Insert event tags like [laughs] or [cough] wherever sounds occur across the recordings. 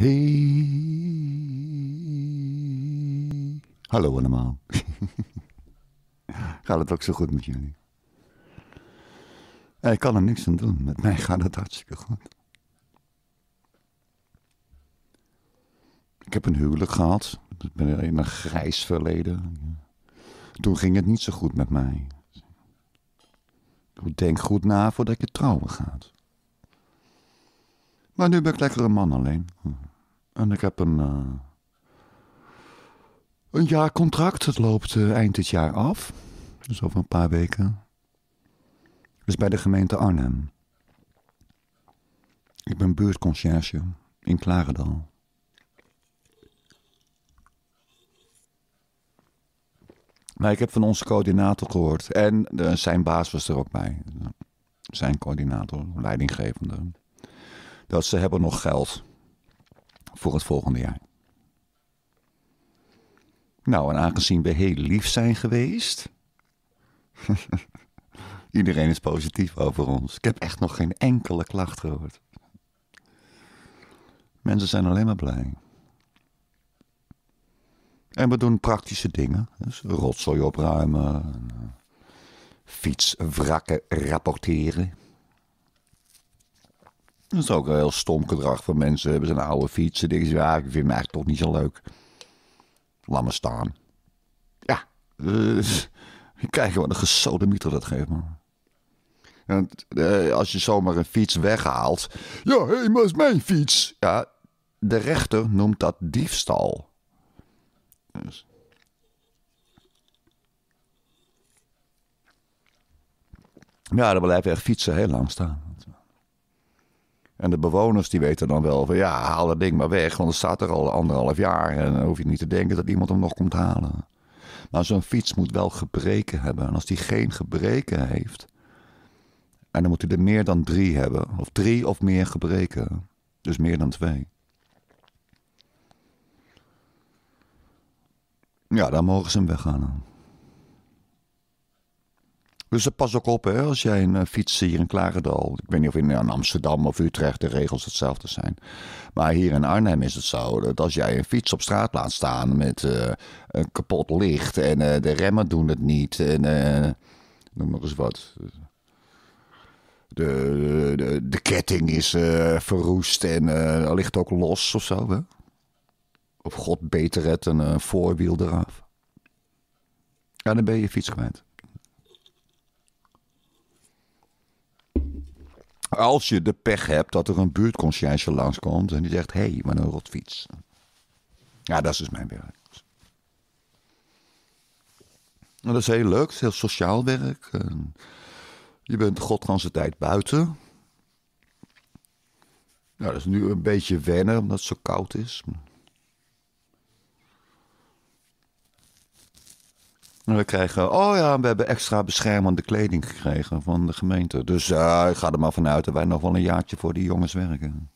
Hey. Hallo allemaal. [laughs] gaat het ook zo goed met jullie? Eh, ik kan er niks aan doen. Met mij gaat het hartstikke goed. Ik heb een huwelijk gehad. Ik ben in een grijs verleden. Toen ging het niet zo goed met mij. Denk goed na voordat je trouwen gaat. Maar nu ben ik lekker een man alleen. En ik heb een, uh, een jaar contract. Het loopt eh, eind dit jaar af. Dus over een paar weken. Dus bij de gemeente Arnhem. Ik ben buurtconciërge in Klarendal. Maar ik heb van onze coördinator gehoord. En eh, zijn baas was er ook bij. Zijn coördinator, leidinggevende. Dat ze hebben nog geld voor het volgende jaar. Nou, en aangezien we heel lief zijn geweest. [laughs] Iedereen is positief over ons. Ik heb echt nog geen enkele klacht gehoord. Mensen zijn alleen maar blij. En we doen praktische dingen. Dus rotzooi opruimen. Fietswrakken rapporteren. Dat is ook een heel stom gedrag van mensen. Hebben ze een oude fiets en denken ze, ja, ik vind mij eigenlijk toch niet zo leuk. Laat me staan. Ja, uh, wat wat gewoon een gesodemieter dat geeft, man. En, eh, als je zomaar een fiets weghaalt. Ja, hé, hey, is mijn fiets. Ja, de rechter noemt dat diefstal. Dus. Ja, dan blijft echt fietsen heel lang staan. En de bewoners die weten dan wel van ja, haal dat ding maar weg, want het staat er al anderhalf jaar. En dan hoef je niet te denken dat iemand hem nog komt halen. Maar zo'n fiets moet wel gebreken hebben. En als die geen gebreken heeft, en dan moet hij er meer dan drie hebben. Of drie of meer gebreken. Dus meer dan twee. Ja, dan mogen ze hem weghalen. Dus pas ook op hè, als jij een eh, fiets hier in Klarendal. Ik weet niet of eh, in Amsterdam of Utrecht de regels hetzelfde zijn. Maar hier in Arnhem is het zo dat als jij een fiets op straat laat staan met eh, een kapot licht en de remmen doen het niet. En uh, noem nog eens wat. De, de, de ketting is verroest en ligt ook los of zo. Hè? Of god beter het een voorwiel eraf. Ja, dan ben je je fiets kwijt. Als je de pech hebt dat er een buurtconciërge langskomt en die zegt: hé, hey, maar een rotfiets. Ja, dat is dus mijn werk. En dat is heel leuk, het is heel sociaal werk. En je bent de godganse tijd buiten. Nou, dat is nu een beetje wennen omdat het zo koud is. We krijgen, oh ja, we hebben extra beschermende kleding gekregen van de gemeente. Dus uh, ik ga er maar vanuit dat wij nog wel een jaartje voor die jongens werken.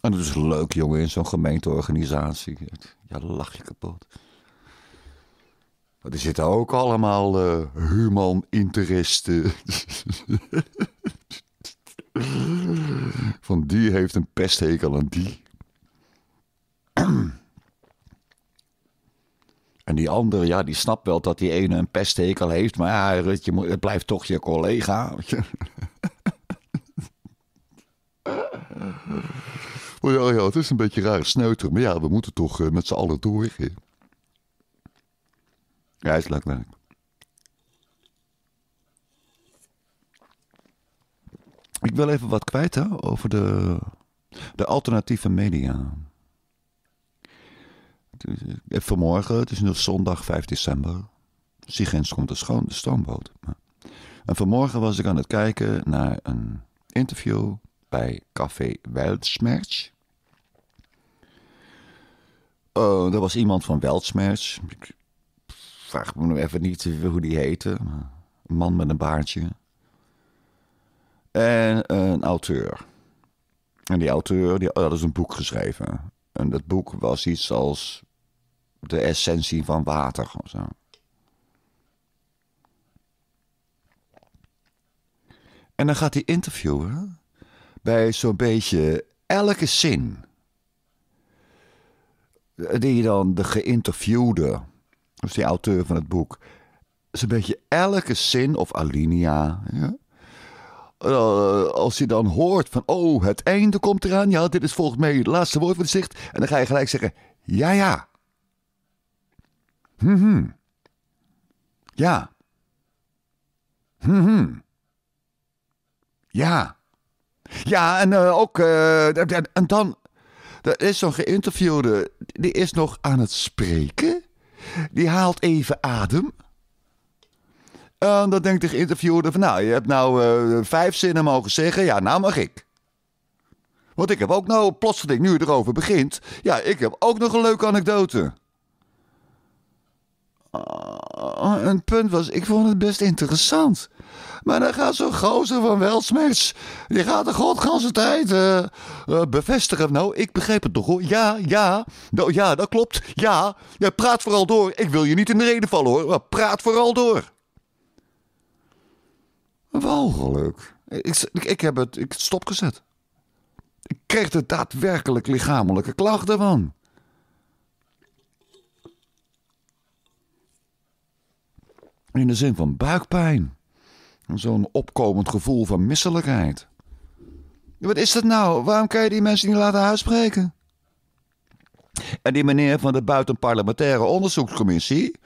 En dat is leuk, jongen, in zo'n gemeenteorganisatie. Ja, lach je kapot. Maar er zitten ook allemaal uh, human interesten [laughs] van die heeft een pesthekel aan die. [clears throat] En die andere, ja, die snapt wel dat die ene een pesthekel heeft. Maar ja, Rutje, het blijft toch je collega. [laughs] oh ja, oh ja, het is een beetje raar sneuter. Maar ja, we moeten toch eh, met z'n allen door. Ja, is leuk, werk. Ik wil even wat kwijt hè, over de, de alternatieve media. Eh, vanmorgen, het is nu zondag 5 december. Sigens komt de, schoon, de stoomboot. En vanmorgen was ik aan het kijken naar een interview bij Café Weltschmerz. Uh, oh, dat was iemand van Weltschmerz. Ik vraag me nu even niet hoe die heette. Een man met een baardje. En eh, een auteur. En die auteur die, had dus een boek geschreven. En dat boek was iets als de essentie van water. Zo. En dan gaat hij interviewen bij zo'n beetje elke zin die dan de geïnterviewde, dus die auteur van het boek, zo'n beetje elke zin of alinea. Eh, als je dan hoort van, oh, het einde komt eraan. Ja, dit is volgens mij het laatste woord van het zicht. En dan ga je gelijk zeggen, ja, ja. Hm Ja. Hm Ja. Ja, en eh, ook. Eh, en dan. Er is zo'n geïnterviewde. Eh, die is nog aan het spreken. Die haalt even adem. En dan denkt de geïnterviewde van nou, je hebt nou vijf zinnen mogen zeggen. Ja, nou mag ik. Want ik heb ook nou, plotseling nu erover begint. Ja, ik heb ook nog een leuke anekdote. Eh, een punt was, ik vond het best interessant. Maar dan gaat zo'n gozer van Welsmets, die gaat de godganse tijd eh, eh, bevestigen. Nou, ik begreep het toch hoor. Ja, ja, nou, ja, dat klopt. Ja, ja, praat vooral door. Ik wil je niet in de reden vallen hoor, praat vooral door. Wauw, Ik, ik, ik heb het ik stopgezet. Ik kreeg er daadwerkelijk lichamelijke klachten van. In de zin van buikpijn. Zo'n opkomend gevoel van misselijkheid. Wat is dat nou? Waarom kan je die mensen niet laten uitspreken? En die meneer van de buitenparlementaire onderzoekscommissie,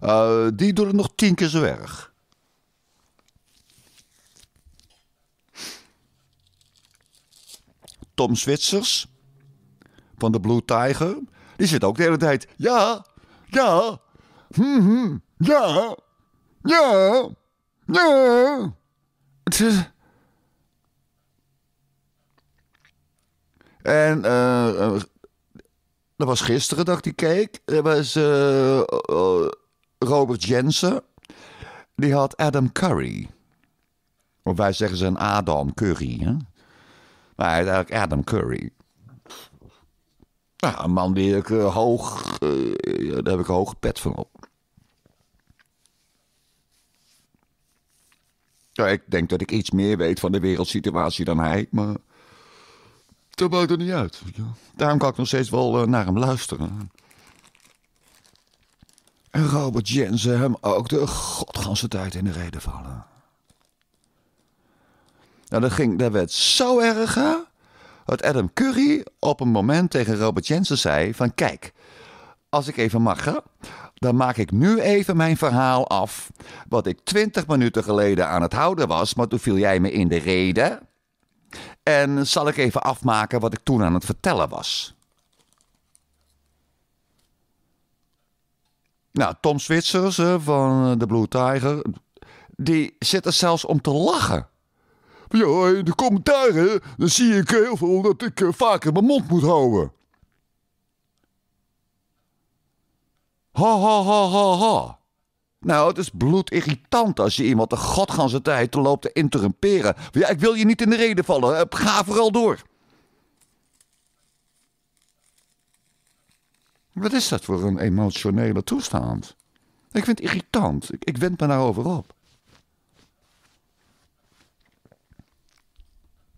eh, die doet het nog tien keer zo erg. Tom Switzers van de Blue Tiger, die zit ook de hele tijd. Ja, ja, hm, hm ja. Ja. Ja. En eh, eh, dat was gisteren dat ik die keek. Dat was uh, Robert Jensen. Die had Adam Curry. Of wij zeggen zijn Adam Curry. Hè? Maar hij had eigenlijk Adam Curry. Nou, een man die ik hoog... daar heb ik een hoge pet van op. Ja, ik denk dat ik iets meer weet van de wereldsituatie dan hij, maar dat maakt er niet uit. Daarom kan ik nog steeds wel eh, naar hem luisteren. En Robert Jensen hem ook de godganse tijd in de reden vallen. Nou, dat, ging, dat werd zo erg, Dat Adam Curry op een moment tegen Robert Jensen zei van... Kijk, als ik even mag, dan maak ik nu even mijn verhaal af. Wat ik twintig minuten geleden aan het houden was, maar toen viel jij me in de reden. En zal ik even afmaken wat ik toen aan het vertellen was. Nou, Tom Switsers eh, van eh, de Blue Tiger, die zit er zelfs om te lachen. Ja, in de commentaren eh, dan zie ik heel veel dat ik vaker mijn mond moet houden. Ha ha ha ha ha. Nou, het is bloedirritant als je iemand de godganse tijd loopt te interrumperen. Ja, ik wil je niet in de reden vallen. Ga vooral door. Wat is dat voor een emotionele toestand? Ik vind het irritant. Ik, ik wend me daarover op.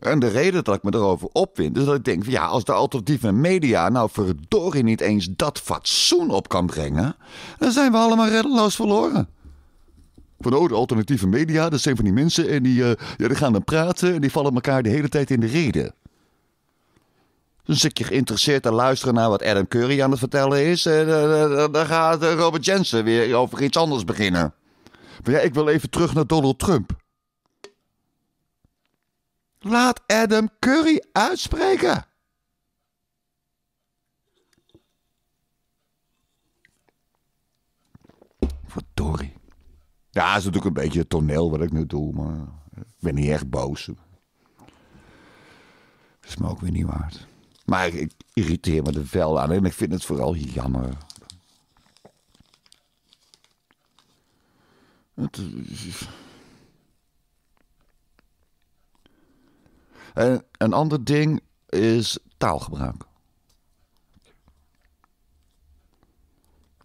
En de reden dat ik me erover opwind is dat ik denk: van, ja, als de alternatieve media nou verdorie niet eens dat fatsoen op kan brengen, dan zijn we allemaal reddeloos verloren. Van oh, de alternatieve media, dat zijn van die mensen en die, eh, ja, die gaan dan praten en die vallen elkaar de hele tijd in de reden. Dus ik je geïnteresseerd te luisteren naar wat Adam Curry aan het vertellen is. Eh, eh, dan gaat Robert Jensen weer over iets anders beginnen. Maar ja, ik wil even terug naar Donald Trump. Laat Adam Curry uitspreken. Verdorie. Ja, dat is natuurlijk een beetje het toneel wat ik nu doe, maar ik ben niet echt boos. Dat is me ook weer niet waard. Maar ik, irriteer me er wel aan en ik vind het vooral jammer. Het is... En een ander ding is taalgebruik.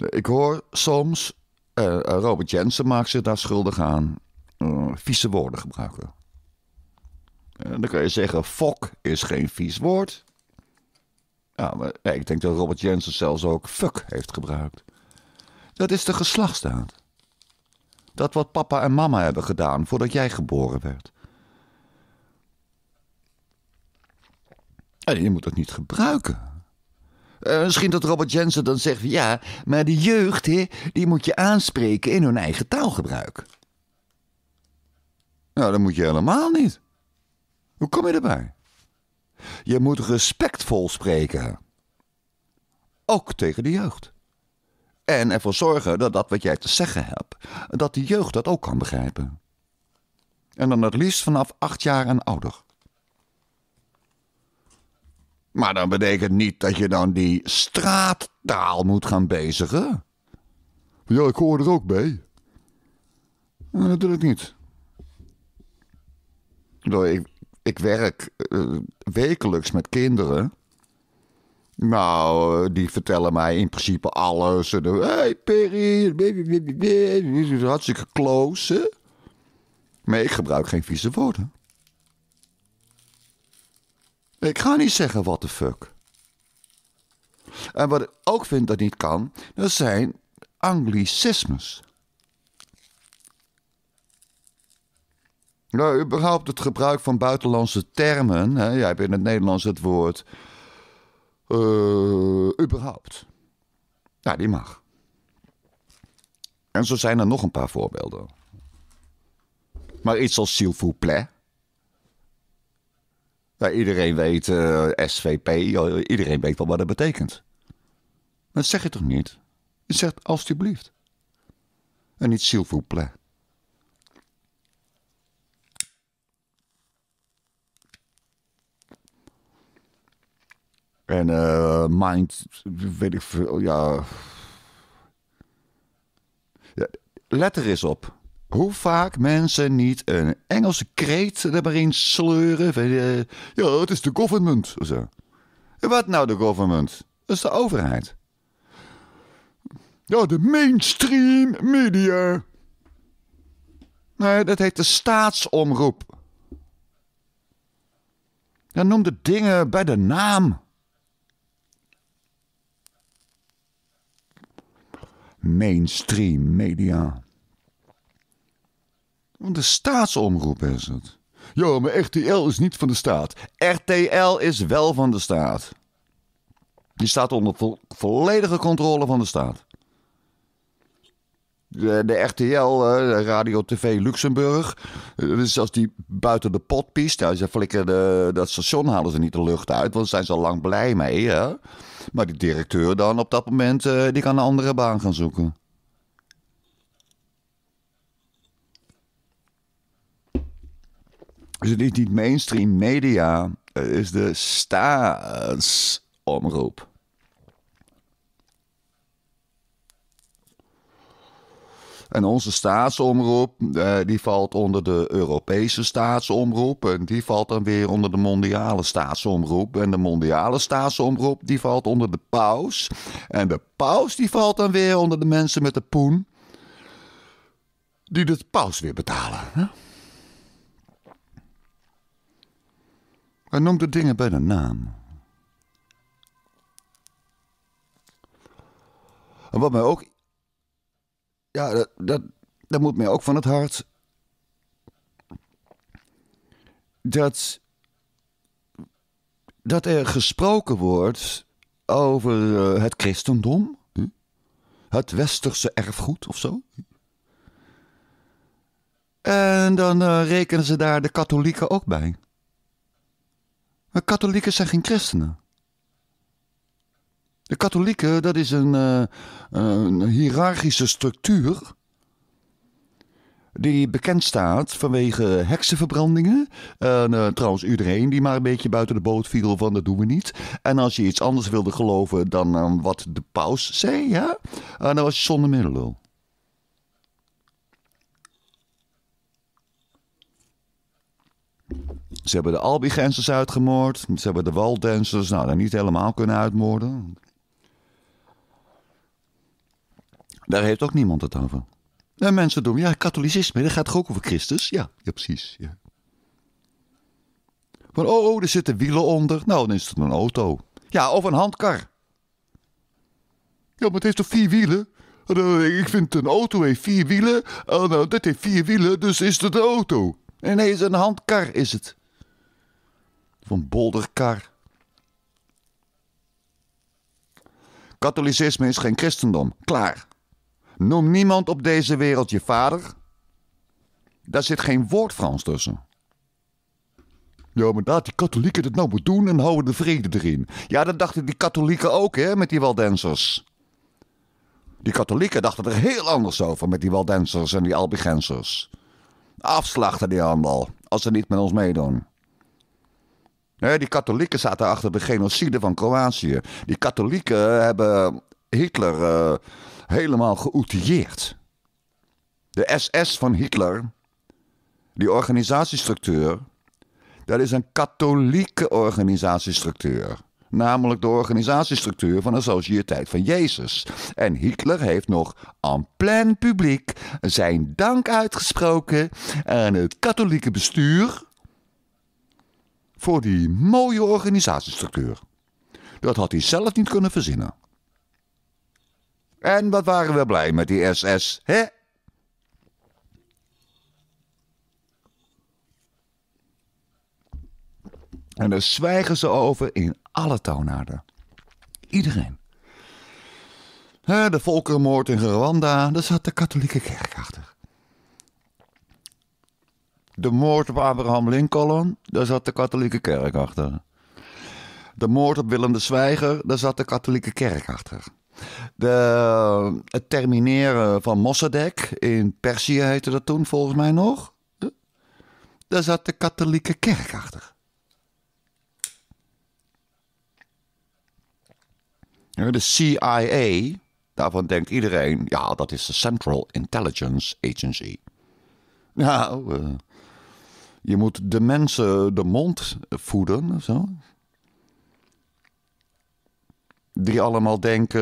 Ik hoor soms, eh, Robert Jensen maakt zich daar schuldig aan, uh, vieze woorden gebruiken. Eh, dan kun je zeggen, fok is geen vies woord. nee, ik denk dat Robert Jensen zelfs ook fuck heeft gebruikt. Dat is de geslachtsdaad. Dat wat papa en mama hebben gedaan voordat jij geboren werd. En je moet dat niet gebruiken. Eh, misschien dat Robert Jensen dan zegt: ja, maar de jeugd, he, die moet je aanspreken in hun eigen taalgebruik. Nou, dat moet je helemaal niet. Hoe kom je erbij? Je moet respectvol spreken. Ook tegen de jeugd. En ervoor zorgen dat dat wat jij te zeggen hebt, dat de jeugd dat ook kan begrijpen. En dan het liefst vanaf acht jaar en ouder. Maar dat betekent niet dat je dan die straattaal moet gaan bezigen. Ja, ik hoor er ook bij. Nee, nou, natuurlijk niet. Ik, ik werk eh, wekelijks met kinderen. Nou, eh, die vertellen mij in principe alles. hé, hey Perry, hartstikke close. Maar ik gebruik geen vieze woorden. Ik ga niet zeggen what the fuck. En wat ik ook vind dat niet kan, dat zijn anglicismes. Nou, überhaupt het gebruik van buitenlandse termen. Hè? Jij hebt in het Nederlands het woord. Eh, überhaupt. Ja, die mag. En zo zijn er nog een paar voorbeelden. Maar iets als s'il vous plaît. Nou, iedereen weet eh, SVP, iedereen weet wel wat dat betekent. Maar dat zeg je toch niet? Je zegt alstublieft. En niet s'il En uh, mind, weet ik veel, ja. ja. Let er eens op hoe vaak mensen niet een Engelse kreet er maar in sleuren. ja, het is de government. Of zo. Wat nou de government? Dat is de overheid. Ja, de mainstream media. Nee, dat heet de staatsomroep. Dan noem de dingen bij de naam. Mainstream media de staatsomroep is het. Ja, maar RTL is niet van de staat. RTL is wel van de staat. Die staat onder volledige controle van de staat. De, de RTL, eh, Radio TV Luxemburg. Eh, dat is als die buiten de pot piest. Nou, ze flikken dat station halen ze niet de lucht uit, want daar zijn ze al lang blij mee. Hè? Maar die directeur dan op dat moment, eh, die kan een andere baan gaan zoeken. Dus het is niet mainstream media, het is de staatsomroep. En onze staatsomroep, eh, die valt onder de Europese staatsomroep. En die valt dan weer onder de mondiale staatsomroep. En de mondiale staatsomroep, die valt onder de paus. En de paus, die valt dan weer onder de mensen met de poen. Die de paus weer betalen. Hij noemt de dingen bij de naam. En wat mij ook. Ja, dat, dat, dat moet mij ook van het hart. Dat. Dat er gesproken wordt over eh, het christendom. Het westerse erfgoed of zo. En dan eh, rekenen ze daar de katholieken ook bij. Maar katholieken zijn geen christenen. De katholieken, dat is een, uh, een hiërarchische structuur die bekend staat vanwege heksenverbrandingen. En, eh, nou, trouwens, iedereen die maar een beetje buiten de boot viel van dat doen we niet. En als je iets anders wilde geloven dan eh, wat de paus zei, ja, dan was je zonder middelen. Ze hebben de Albigensers uitgemoord. Ze hebben de Waldensers, nou, daar niet helemaal kunnen uitmoorden. Daar heeft ook niemand het over. En mensen doen, ja, katholicisme, dat gaat toch ook over Christus? Ja, precies. Ja. Van, oh, oh, er zitten wielen onder. Nou, dan is het een auto. Ja, of een handkar. Ja, maar het heeft toch vier wielen? Eh, ik vind een auto heeft vier wielen. Oh, nou, dit heeft vier wielen, dus is het een auto. En is een handkar is het van Bolderkar. Katholicisme is geen christendom. Klaar. Noem niemand op deze wereld je vader. Daar zit geen woord Frans tussen. Ja, maar dat die katholieken dat nou moeten doen en houden de vrede erin. Ja, dat dachten die katholieken ook, hè, met die Waldensers. Die katholieken dachten er heel anders over met die Waldensers en die Albigensers. Afslachten die handel, als ze niet met ons meedoen die katholieken zaten achter de genocide van Kroatië. Die katholieken hebben Hitler eh, helemaal geoutilleerd. De SS van Hitler, die organisatiestructuur, dat is een katholieke organisatiestructuur. Namelijk de organisatiestructuur van de Sociëteit van Jezus. En Hitler heeft nog aan plein publiek zijn dank uitgesproken aan het katholieke bestuur voor die mooie organisatiestructuur. Dat had hij zelf niet kunnen verzinnen. En wat waren we blij met die SS, hè? En daar zwijgen ze over in alle toonaarden. Iedereen. De volkerenmoord in Rwanda, daar zat de katholieke kerk achter. De moord op Abraham Lincoln, daar zat de katholieke kerk achter. De moord op Willem de Zwijger, daar zat de katholieke kerk achter. De, het termineren van Mossadegh in Perzië heette dat toen volgens mij nog. Daar zat de katholieke kerk achter. De CIA, daarvan denkt iedereen, ja, dat is de Central Intelligence Agency. Nou, eh, je moet de mensen de mond voeden. Zo. Die allemaal denken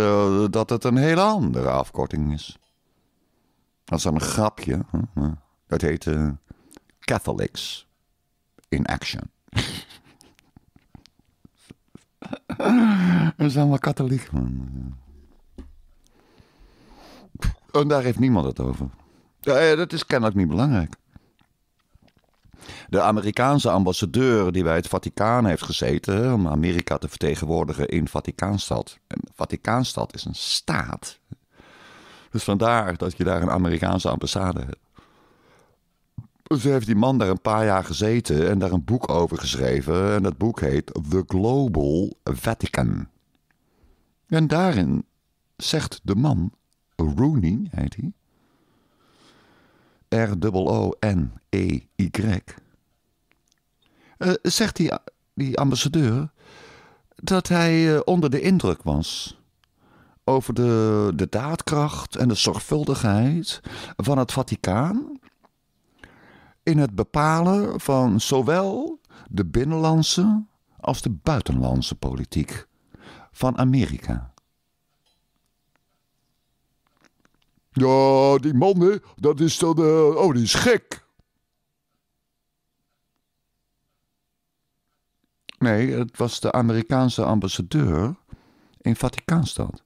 dat het een hele andere afkorting is. Dat is een grapje. Dat heet eh, Catholics in Action. [laughs] We zijn maar katholiek. En daar heeft niemand het over. Ja, eh, dat is kennelijk niet belangrijk. De Amerikaanse ambassadeur die bij het Vaticaan heeft gezeten om Amerika te vertegenwoordigen in Vaticaanstad. En Vaticaanstad is een staat. Dus vandaar dat je daar een Amerikaanse ambassade hebt. Ze dus heeft die man daar een paar jaar gezeten en daar een boek over geschreven. En dat boek heet The Global Vatican. En daarin zegt de man, Rooney heet hij, R-O-N-E-Y. Uh, eh, zegt die, die ambassadeur dat hij eh, onder de indruk was over de, de daadkracht en de zorgvuldigheid van het Vaticaan in het bepalen van zowel de binnenlandse als de buitenlandse politiek van Amerika. Ja, die man, hè, dat is dan. Uh, oh, die is gek. Nee, het was de Amerikaanse ambassadeur in Vaticaanstad.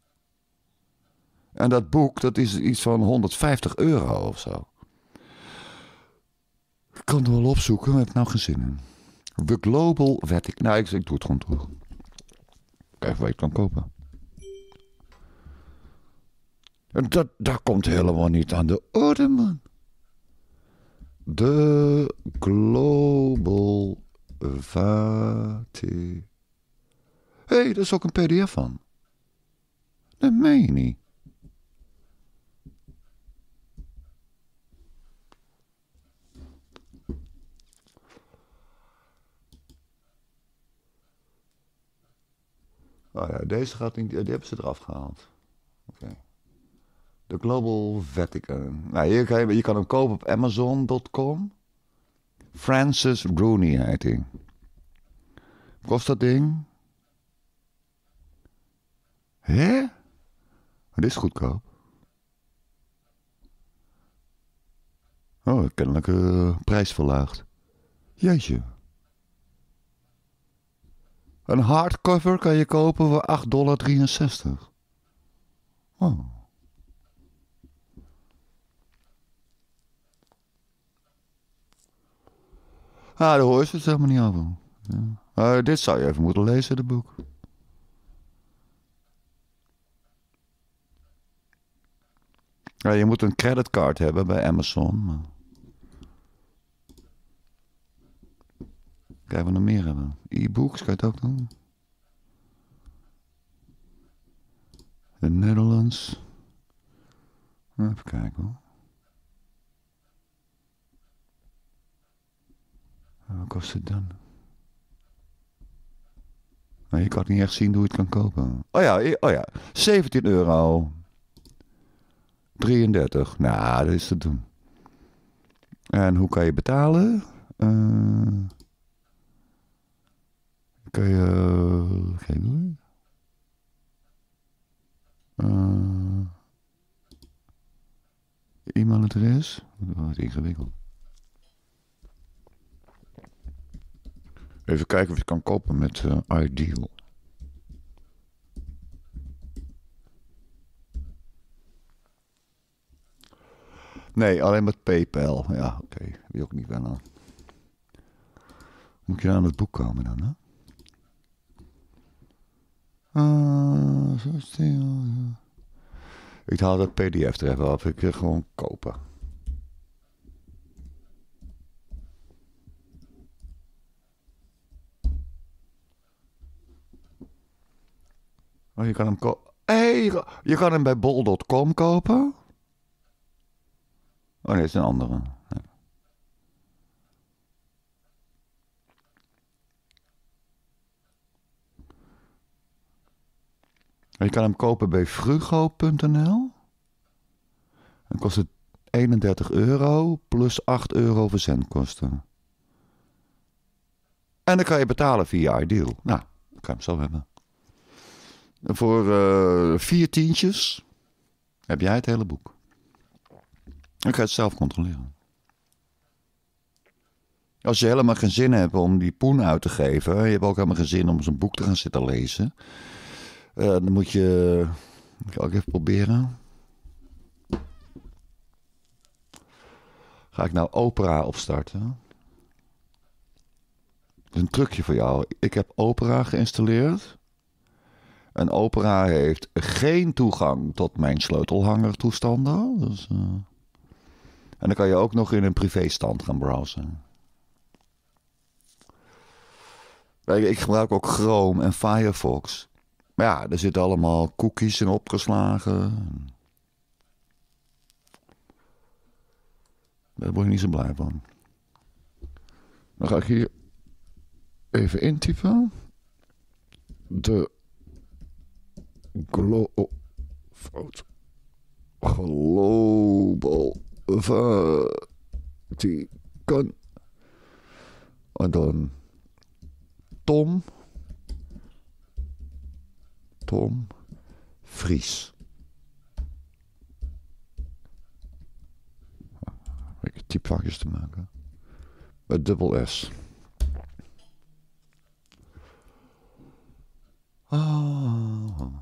En dat boek, dat is iets van 150 euro of zo. Ik kan het wel opzoeken, maar ik heb nou geen zin in. The Global Vatican. Nou, ik, ik doe het gewoon terug. Kijk waar je het kan kopen. Dat, dat komt helemaal niet aan de orde, man. De Global Vati. Hé, hey, daar is ook een PDF van. Dat meen je niet. oh ja, deze gaat niet, die hebben ze eraf gehaald. Oké. De Global Vatican. Nou, hier kan je, je kan hem kopen op Amazon.com. Francis Rooney heet hij. Kost dat ding? Hè? Het is goedkoop. Oh, kennelijk uh, prijs verlaagd. Jeetje. Een hardcover kan je kopen voor 8,63 dollar. Oh. Ah, daar hoor je het helemaal niet over. Eh, dit zou je even moeten lezen, de boek. Ja, je moet een creditcard hebben bij Amazon. Maar... Krijgen we nog meer hebben? E-books kan je het ook doen. De Netherlands. Nou, even kijken hoor. En wat kost het dan? Nou, je kan niet echt zien hoe je het kan kopen. Oh ja, oh ja. 17 euro. 33. Nou, dat is te doen. En hoe kan je betalen? Uh, kan je... Eh, geen doen. Uh, eh, e-mailadres? Dat wordt ingewikkeld. Even kijken of je kan kopen met eh, Ideal. Nee, alleen met PayPal. Ja, oké. Okay. ook niet wel aan. Moet je aan het boek komen dan, hè? Ah, zo stil. Ik haal dat PDF er even af. Ik ga gewoon kopen. Oh, je kan hem kopen. Hey, je kan hem bij bol.com kopen. Oh nee, het is een andere. Je kan hem kopen bij frugo.nl. Dan kost het 31 euro plus 8 euro verzendkosten. En dan kan je betalen via Ideal. Nou, ik kan hem zo hebben. Voor eh, vier tientjes heb jij het hele boek. Ik ga het zelf controleren. Als je helemaal geen zin hebt om die poen uit te geven, je hebt ook helemaal geen zin om zo'n boek te gaan zitten lezen, eh, dan moet je. Ik ga ook even proberen. Ga ik nou Opera opstarten? een trucje voor jou. Ik heb Opera geïnstalleerd. Een opera heeft geen toegang tot mijn sleutelhangertoestanden. Dus, eh, En dan kan je ook nog in een privéstand gaan browsen. Ik gebruik ook Chrome en Firefox. Maar ja, er zitten allemaal cookies in opgeslagen. Daar word ik niet zo blij van. Dan ga ik hier even intypen. De glo oh, fout. Global Vatican. En dan Tom. Tom Vries. Ah, ik vakjes te maken. Met dubbel S. Ah.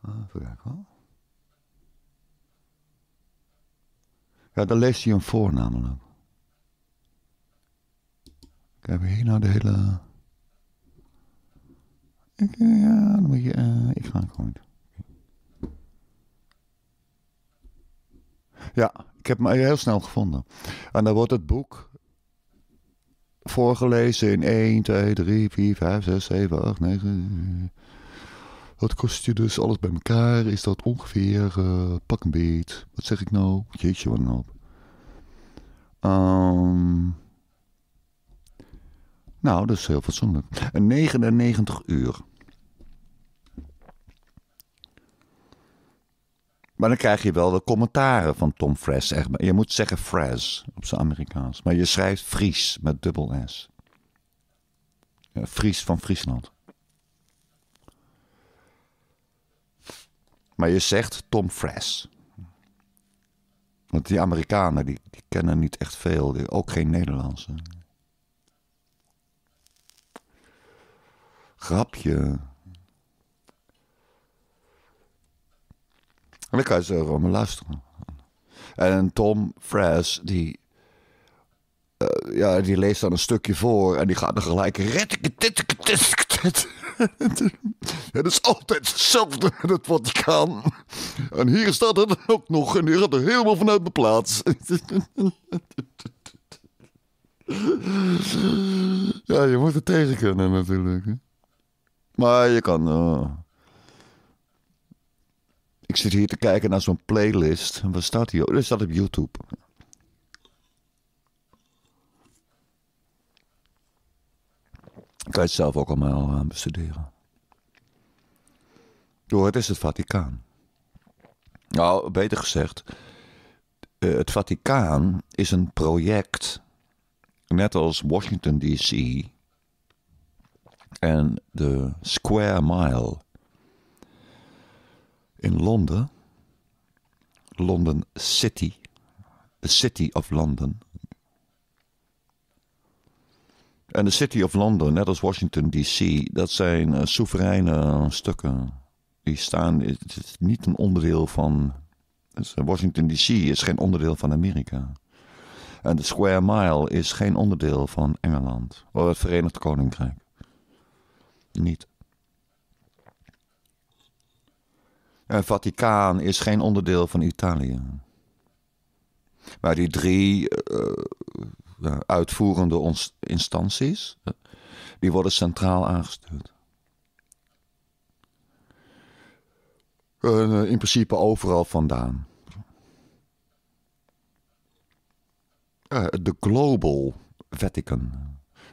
Ah, Ja, dan leest hij hem voor namelijk. Kijk, hier nou de hele... Eh, ja, dan moet je... Eh, ik ga gewoon Ja, ik heb hem heel snel gevonden. En dan wordt het boek voorgelezen in 1, 2, 3, 4, 5, 6, 7, 8, 9... Dat kost je dus alles bij elkaar. Is dat ongeveer eh, pak een beet. Wat zeg ik nou? Jeetje, wat een hoop. Ehm, nou, dat is heel fatsoenlijk. Een 99 uur. Maar dan krijg je wel de commentaren van Tom Fres. Je moet zeggen Fraz op zijn Amerikaans. Maar je schrijft Fries met dubbel S. Ja, Fries van Friesland. Maar je zegt Tom Fresh. Want die Amerikanen, die, die kennen niet echt veel. ook geen Nederlandse. Grapje. En dan kan je ze erom luisteren. En Tom Fresh die, eh, ja, die leest dan een stukje voor. En die gaat dan gelijk... [laughs] het is altijd hetzelfde wat het kan. En hier staat het ook nog. En die gaat er helemaal vanuit mijn plaats. [laughs] ja, je moet het tegen kunnen natuurlijk. Maar je kan... Eh, ik zit hier te kijken naar zo'n playlist. Wat staat hier? Oh, Dat staat op YouTube. Kan je het zelf ook allemaal eh, bestuderen. Door het is het Vaticaan. Nou, beter gezegd, eh, het Vaticaan is een project, net als Washington DC en de Square Mile in Londen, London City, the City of London, en de City of London, net als Washington DC, dat zijn eh, soevereine stukken. Die staan, het is niet een onderdeel van. Washington DC is geen onderdeel van Amerika. En de Square Mile is geen onderdeel van Engeland. Of het Verenigd Koninkrijk. Niet. En Vaticaan is geen onderdeel van Italië. Maar die drie eh, eh, uitvoerende instanties, eh, die worden centraal aangestuurd. Eh, in principe overal vandaan. De Global Vatican.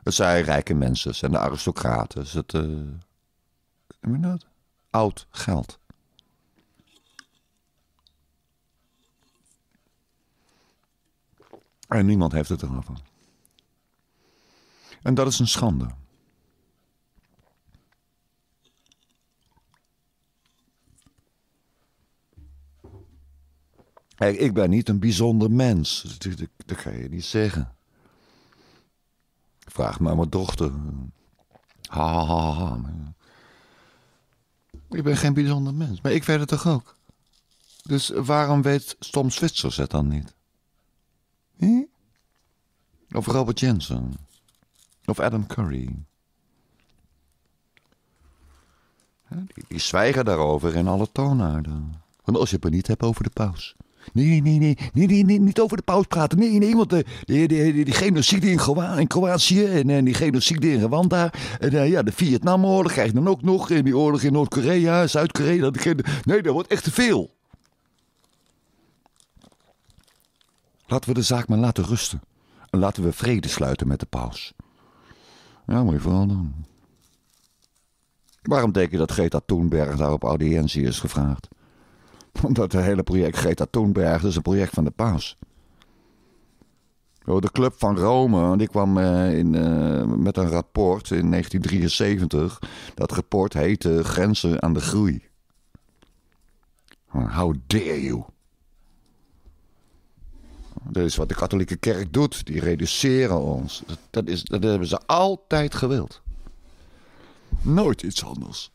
Het zijn rijke mensen, het zijn de aristocraten, het. Uh, Oud geld. En niemand heeft het erover. En dat is een schande. Kijk, ik ben niet een bijzonder mens. Dat, dat, ga je niet zeggen. Vraag maar mijn dochter. Ha, ha, ha, ha. Ik ben geen bijzonder mens. Maar ik weet het toch ook? Dus waarom weet Stom Zwitsers het dan niet? Of Robert Jensen. Of Adam Curry. Die, die zwijgen daarover in alle toonaarden. Want als je het niet hebt over de paus. Nee, nee, nee, nee, nee, nee, niet over de paus praten. Nee, nee, want eh, de, die, die, die genocide in, in Kroatië en, eh, die genocide in Rwanda. En eh, ja, de Vietnamoorlog krijg je dan ook nog. En die oorlog in Noord-Korea, Zuid-Korea. Nee, dat wordt echt te veel. Laten we de zaak maar laten rusten. En laten we vrede sluiten met de paus. Ja, moet je vooral doen. Waarom denk je dat Greta Thunberg daar op audiëntie is gevraagd? [laughs] Omdat het hele project Greta Thunberg is een project van de paus. Oh, de Club van Rome, die kwam eh, in, eh, met een rapport in 1973. Dat rapport heette Grenzen aan de Groei. How dare you? Dat is wat de katholieke kerk doet. Die reduceren ons. Dat, is, dat hebben ze altijd gewild. Nooit iets anders.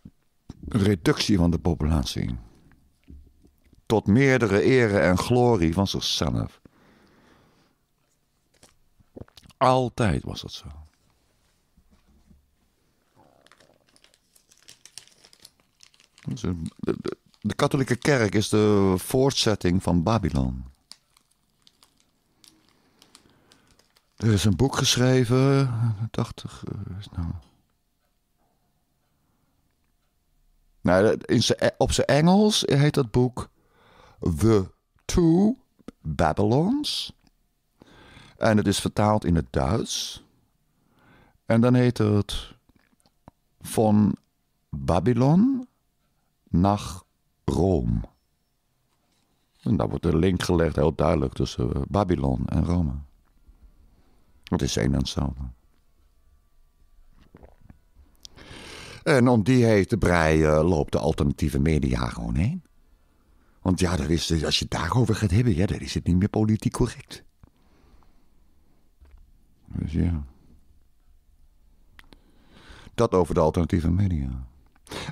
reductie van de populatie. Tot meerdere ere en glorie van zichzelf. Altijd was dat zo. Dus, eh, de katholieke kerk is de voortzetting van Babylon. Er is een boek geschreven, 80. Eh, nou. Nou, in e- op zijn Engels heet dat boek The Two Babylons. En het is vertaald in het Duits. En dan heet het Van Babylon naar Rome. En daar wordt de link gelegd, heel duidelijk, tussen Babylon en Rome. Het is één en hetzelfde. En om die heeft de brei loopt de alternatieve media gewoon heen. Want ja, dat is, als je het daarover gaat hebben, ja, dan is het niet meer politiek correct. Dus ja. Dat over de alternatieve media.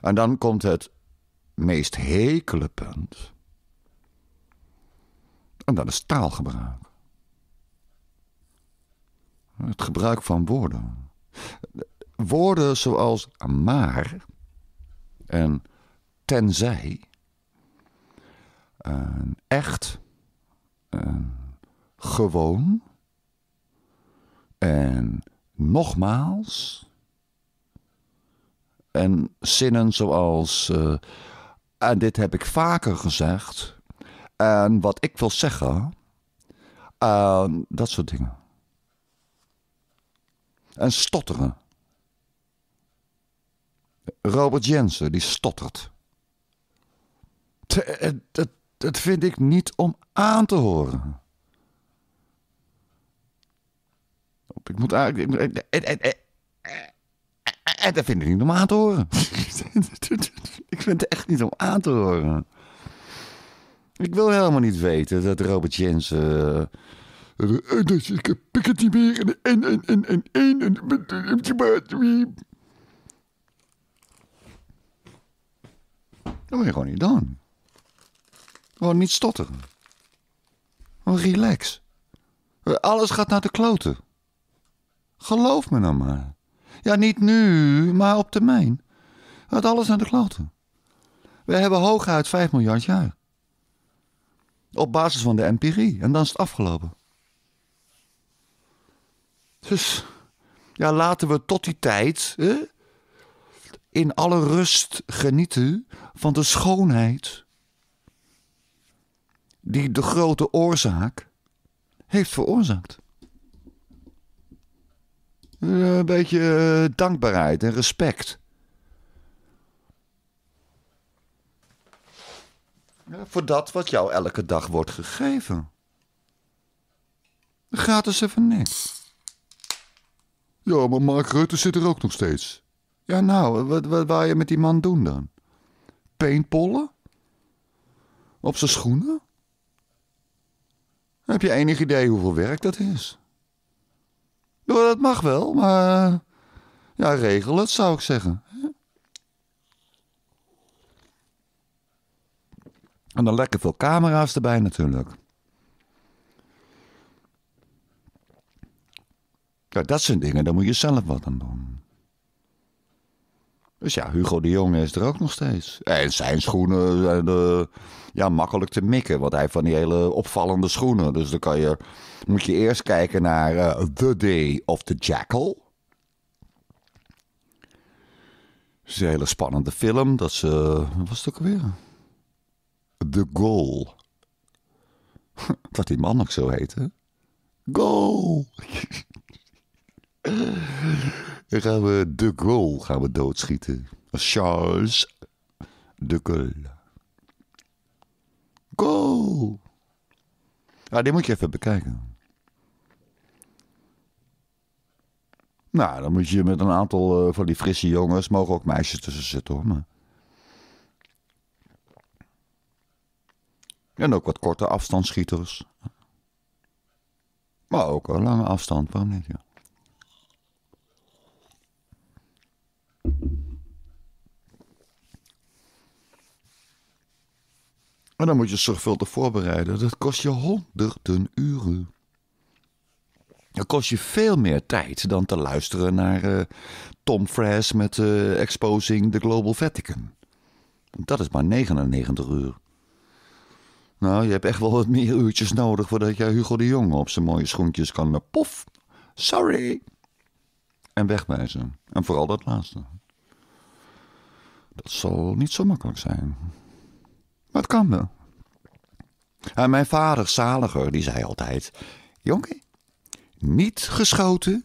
En dan komt het meest hekele punt. En dat is taalgebruik. Het gebruik van woorden. Woorden zoals maar en tenzij, en eh, echt, en eh, gewoon en nogmaals. En zinnen zoals. Eh, en dit heb ik vaker gezegd. En wat ik wil zeggen. Uh, dat soort dingen en stotteren. Robert Jensen, die stottert. Dat vind ik niet om aan te horen. Ik moet eigenlijk. En dat vind ik niet om aan te horen. [laughs] ik vind het echt niet om aan te horen. Ik wil helemaal niet weten dat Robert Jensen eh, dus ik pik het niet meer en en en en en en en en Dat wil je gewoon niet doen. Gewoon niet stotteren. Gewoon relax. Alles gaat naar de kloten. Geloof me nou maar. Ja, niet nu, maar op termijn. Gaat alles naar de kloten. We hebben hooguit 5 miljard jaar. Op basis van de empirie. En dan is het afgelopen. Dus ja, laten we tot die tijd hè, in alle rust genieten van de schoonheid die de grote oorzaak heeft veroorzaakt. Eh, een beetje eh, dankbaarheid en respect. Voor dat wat jou elke dag wordt gegeven. Gaat eens even niks. Ja, maar Mark Rutte zit er ook nog steeds. Ja, nou, wat, wat wou je met die man doen dan? Peenpollen? Op zijn schoenen? Heb je enig idee hoeveel werk dat is? Ja, dat mag wel, maar. Ja, regel het, zou ik zeggen. En dan lekker veel camera's erbij natuurlijk. ja nou, dat zijn dingen, daar moet je zelf wat aan doen. Dus ja, Hugo de Jong is er ook nog steeds. En zijn schoenen zijn ja, makkelijk te mikken. Want hij heeft van die hele opvallende schoenen. Dus dan kan je, moet je eerst kijken naar eh, The Day of the Jackal. Dat is een hele spannende film. Dat is, eh, wat was het ook alweer? The Goal. [laughs] Dat die man ook zo heette. Goal! [laughs] Dan gaan we de goal? gaan we doodschieten. Charles de Gaulle. Goal. Nou, die moet je even bekijken. Nou, dan moet je met een aantal eh, van die frisse jongens, mogen ook meisjes tussen zitten hoor. Maar... En ook wat korte afstandsschieters. Maar ook een lange afstand, waarom niet? Ja. En dan moet je zorgvuldig voorbereiden. Dat kost je honderden uren. Dat kost je veel meer tijd dan te luisteren naar eh, Tom Frass met uh, Exposing the Global Vatican. Dat is maar 99 uur. Nou, je hebt echt wel wat meer uurtjes nodig voordat jij Hugo de Jong op zijn mooie schoentjes kan. Eh, pof, sorry. En wegwijzen. En vooral dat laatste. Dat zal niet zo makkelijk zijn. Maar het kan wel. En eh, mijn vader, zaliger, die zei altijd: jonkie, niet geschoten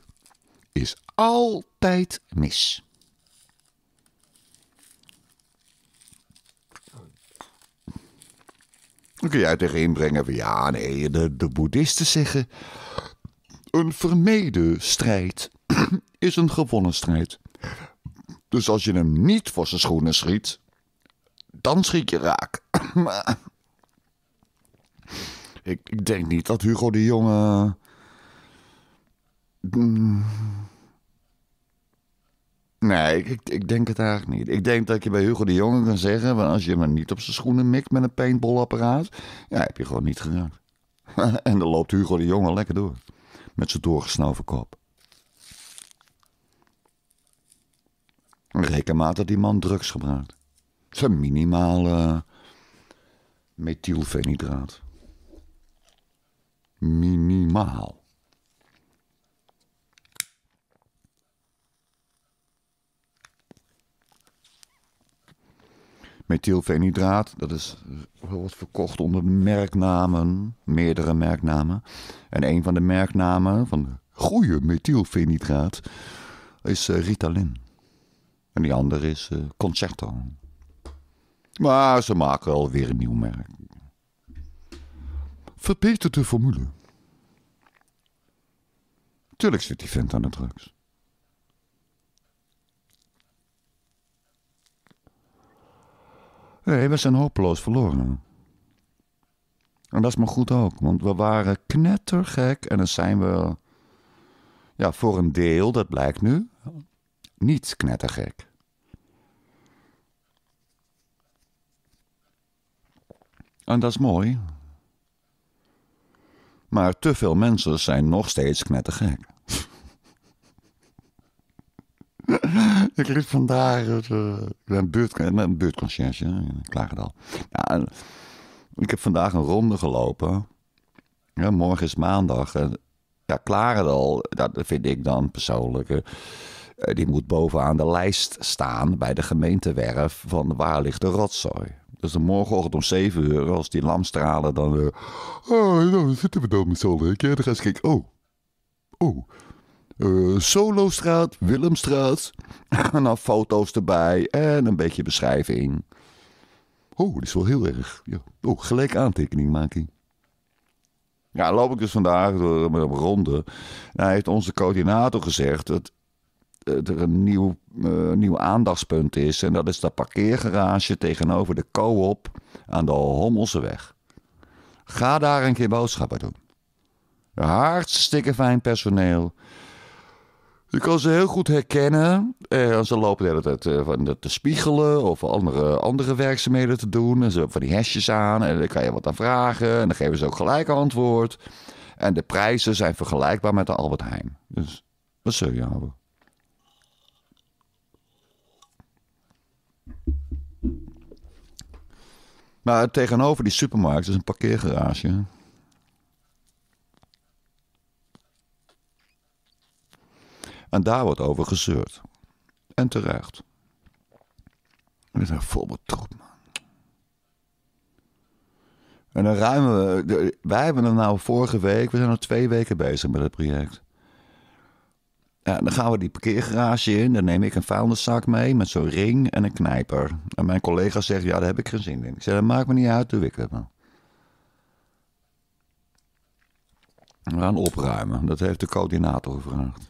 is altijd mis. Dan kun jij erin brengen van ja, nee, de, de boeddhisten zeggen. Een vermeden strijd [clears throat] is een gewonnen strijd. Dus als je hem niet voor zijn schoenen schiet, dan schiet je raak. [clears throat] ik, ik denk niet dat Hugo de Jonge... Mm, nee, ik, ik, denk het eigenlijk niet. Ik denk dat je bij Hugo de Jonge kan zeggen... want als je maar niet op zijn schoenen mikt met een paintballapparaat... Ja, heb je gewoon niet geraakt. [laughs] en dan loopt Hugo de Jonge lekker door. Met zijn doorgesnoven kop. Reken maar dat die man drugs gebruikt. Het zijn minimale methylfenidaat, Minimaal. methylfenidraat. Dat is, wordt verkocht onder merknamen, meerdere merknamen. En een van de merknamen van goede methylfenidraat is eh, Ritalin. En die andere is eh, Concerto. Maar ze maken alweer een nieuw merk. Verbeter de formule. Tuurlijk zit die vent aan de drugs. Nee, we zijn hopeloos verloren. En dat is maar goed ook, want we waren knettergek en dan zijn we, ja, voor een deel, dat blijkt nu, niet knettergek. En dat is mooi. Maar te veel mensen zijn nog steeds knettergek. [laughs] ik vandaag. Eh, ik ben buurt, een buurtconciërge in nou, ik heb vandaag een ronde gelopen. Ja, morgen is maandag. ja, Klagendal, dat vind ik dan persoonlijk. Eh, die moet bovenaan de lijst staan bij de gemeentewerf van waar ligt de rotzooi. Dus de morgenochtend om 7 uur, als die lamstralen dan. Uh, oh, dan nou, zitten we dan met z'n allen. dan ga ik Oh. Oh. Uh, Solostraat, Willemstraat. [laughs] en dan foto's erbij en een beetje beschrijving. Oh, dat is wel heel erg. Oh, gelijk aantekening maken. Ja, loop ik dus vandaag door met een ronde. hij heeft onze coördinator gezegd dat eh, er een nieuw, eh, nieuw aandachtspunt is. En dat is dat parkeergarage tegenover de co-op aan de Hommelseweg. Ga daar een keer boodschappen doen. Hartstikke fijn personeel. Je kan ze heel goed herkennen. Eh, en ze lopen de hele tijd van te spiegelen of andere, andere werkzaamheden te doen. En ze hebben van die hesjes aan en dan kan je wat aan vragen. En dan geven ze ook gelijk antwoord. En de prijzen zijn vergelijkbaar met de Albert Heijn. Dus dat zul je houden. Maar tegenover die supermarkt is een parkeergarage. En daar wordt over gezeurd. En terecht. We zijn vol met troep, man. En dan ruimen we. Wij hebben er nou vorige week. We zijn al twee weken bezig met het project. Ja, dan gaan we die parkeergarage in. Dan neem ik een vuilniszak mee met zo'n ring en een knijper. En mijn collega zegt, ja, daar heb ik geen zin in. Ik zeg, dat maakt me niet uit, doe ik dat maar. We gaan opruimen. Dat heeft de coördinator gevraagd.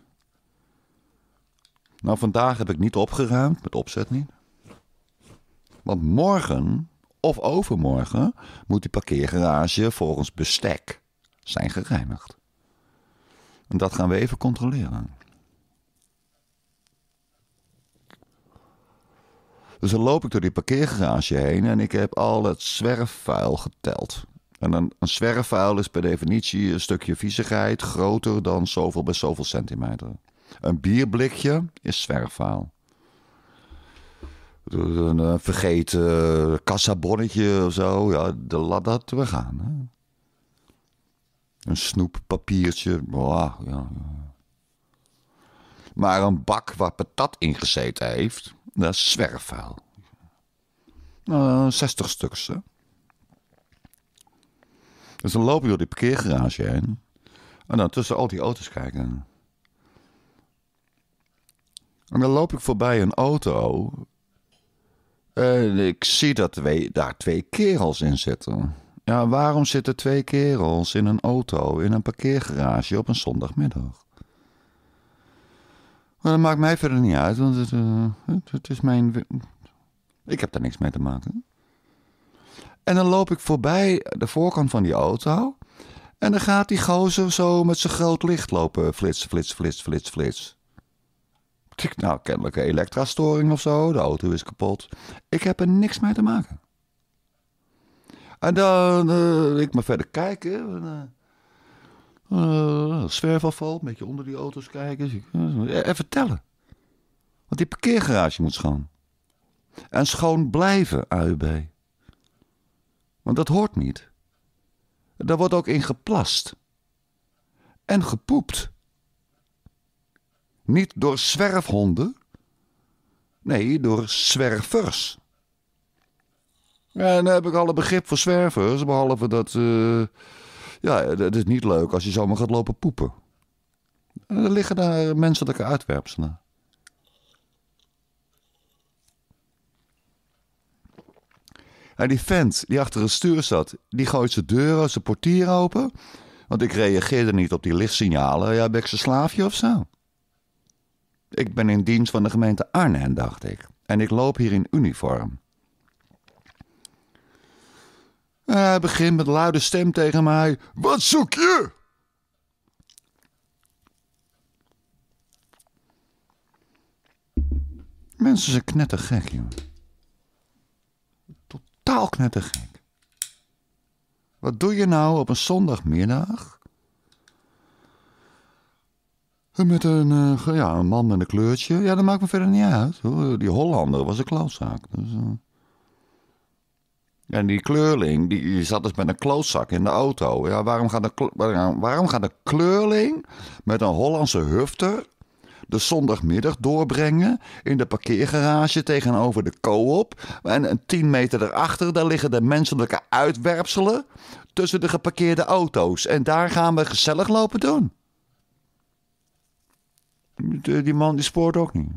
Nou, vandaag heb ik niet opgeruimd, met opzet niet. Want morgen of overmorgen moet die parkeergarage volgens bestek zijn gereinigd. En dat gaan we even controleren. Dus dan loop ik door die parkeergarage heen en ik heb al het zwerfvuil geteld. En een, zwerfvuil is per definitie een stukje viezigheid groter dan zoveel bij zoveel centimeter. Een bierblikje is zwerfvuil. Een eh, vergeten kassabonnetje of zo, ja, de, laat dat we gaan. Hè. Een snoeppapiertje, papiertje. ja. Maar een bak waar patat in gezeten heeft, dat zwerfvuil. Nou, 60 stuks. Hè? Dus dan loop je door die parkeergarage heen. En dan tussen al die auto's kijken. En dan loop ik voorbij een auto. En ik zie dat twee, daar twee kerels in zitten. Ja, waarom zitten twee kerels in een auto in een parkeergarage op een zondagmiddag? Maar dat maakt mij verder niet uit, want het, eh, het, is mijn. Ik heb daar niks mee te maken. En dan loop ik voorbij de voorkant van die auto. En dan gaat die gozer zo met zijn groot licht lopen. Flits, flits, flits, flits, flits. nou, kennelijke een elektrastoring of zo. De auto is kapot. Ik heb er niks mee te maken. En dan uh, ik maar verder kijken. Eh, uh, eh, zwerfafval, een beetje onder die auto's kijken. Eh, en vertellen. Want die parkeergarage moet schoon. En schoon blijven, AUB. Want dat hoort niet. Daar wordt ook in geplast. En gepoept. Niet door zwerfhonden. Nee, door zwervers. En dan heb ik alle begrip voor zwervers, behalve dat... Eh, ja, het is niet leuk als je zomaar gaat lopen poepen. En er liggen daar menselijke uitwerpselen. En die vent die achter het stuur zat, die gooit zijn deuren, zijn portier open. Want ik reageerde niet op die lichtsignalen. Ja, ben ik zijn slaafje of zo? Ik ben in dienst van de gemeente Arnhem, dacht ik. En ik loop hier in uniform hij eh, begint met luide stem tegen mij: Wat zoek je? Mensen zijn knettergek, joh. Totaal knettergek. Wat doe je nou op een zondagmiddag? Met een, eh, ja, een man met een kleurtje. Ja, dat maakt me verder niet uit. Hoor. Die Hollander was een klootzak. Dus, eh. En die kleurling, die, zat dus met een klootzak in de auto. Ja, waarom, gaat een, waarom gaat een kleurling met een Hollandse hufter de zondagmiddag doorbrengen in de parkeergarage tegenover de co-op. En een 10 meter daarachter, daar liggen de menselijke uitwerpselen tussen de geparkeerde auto's. En daar gaan we gezellig lopen doen. Die man die spoort ook niet.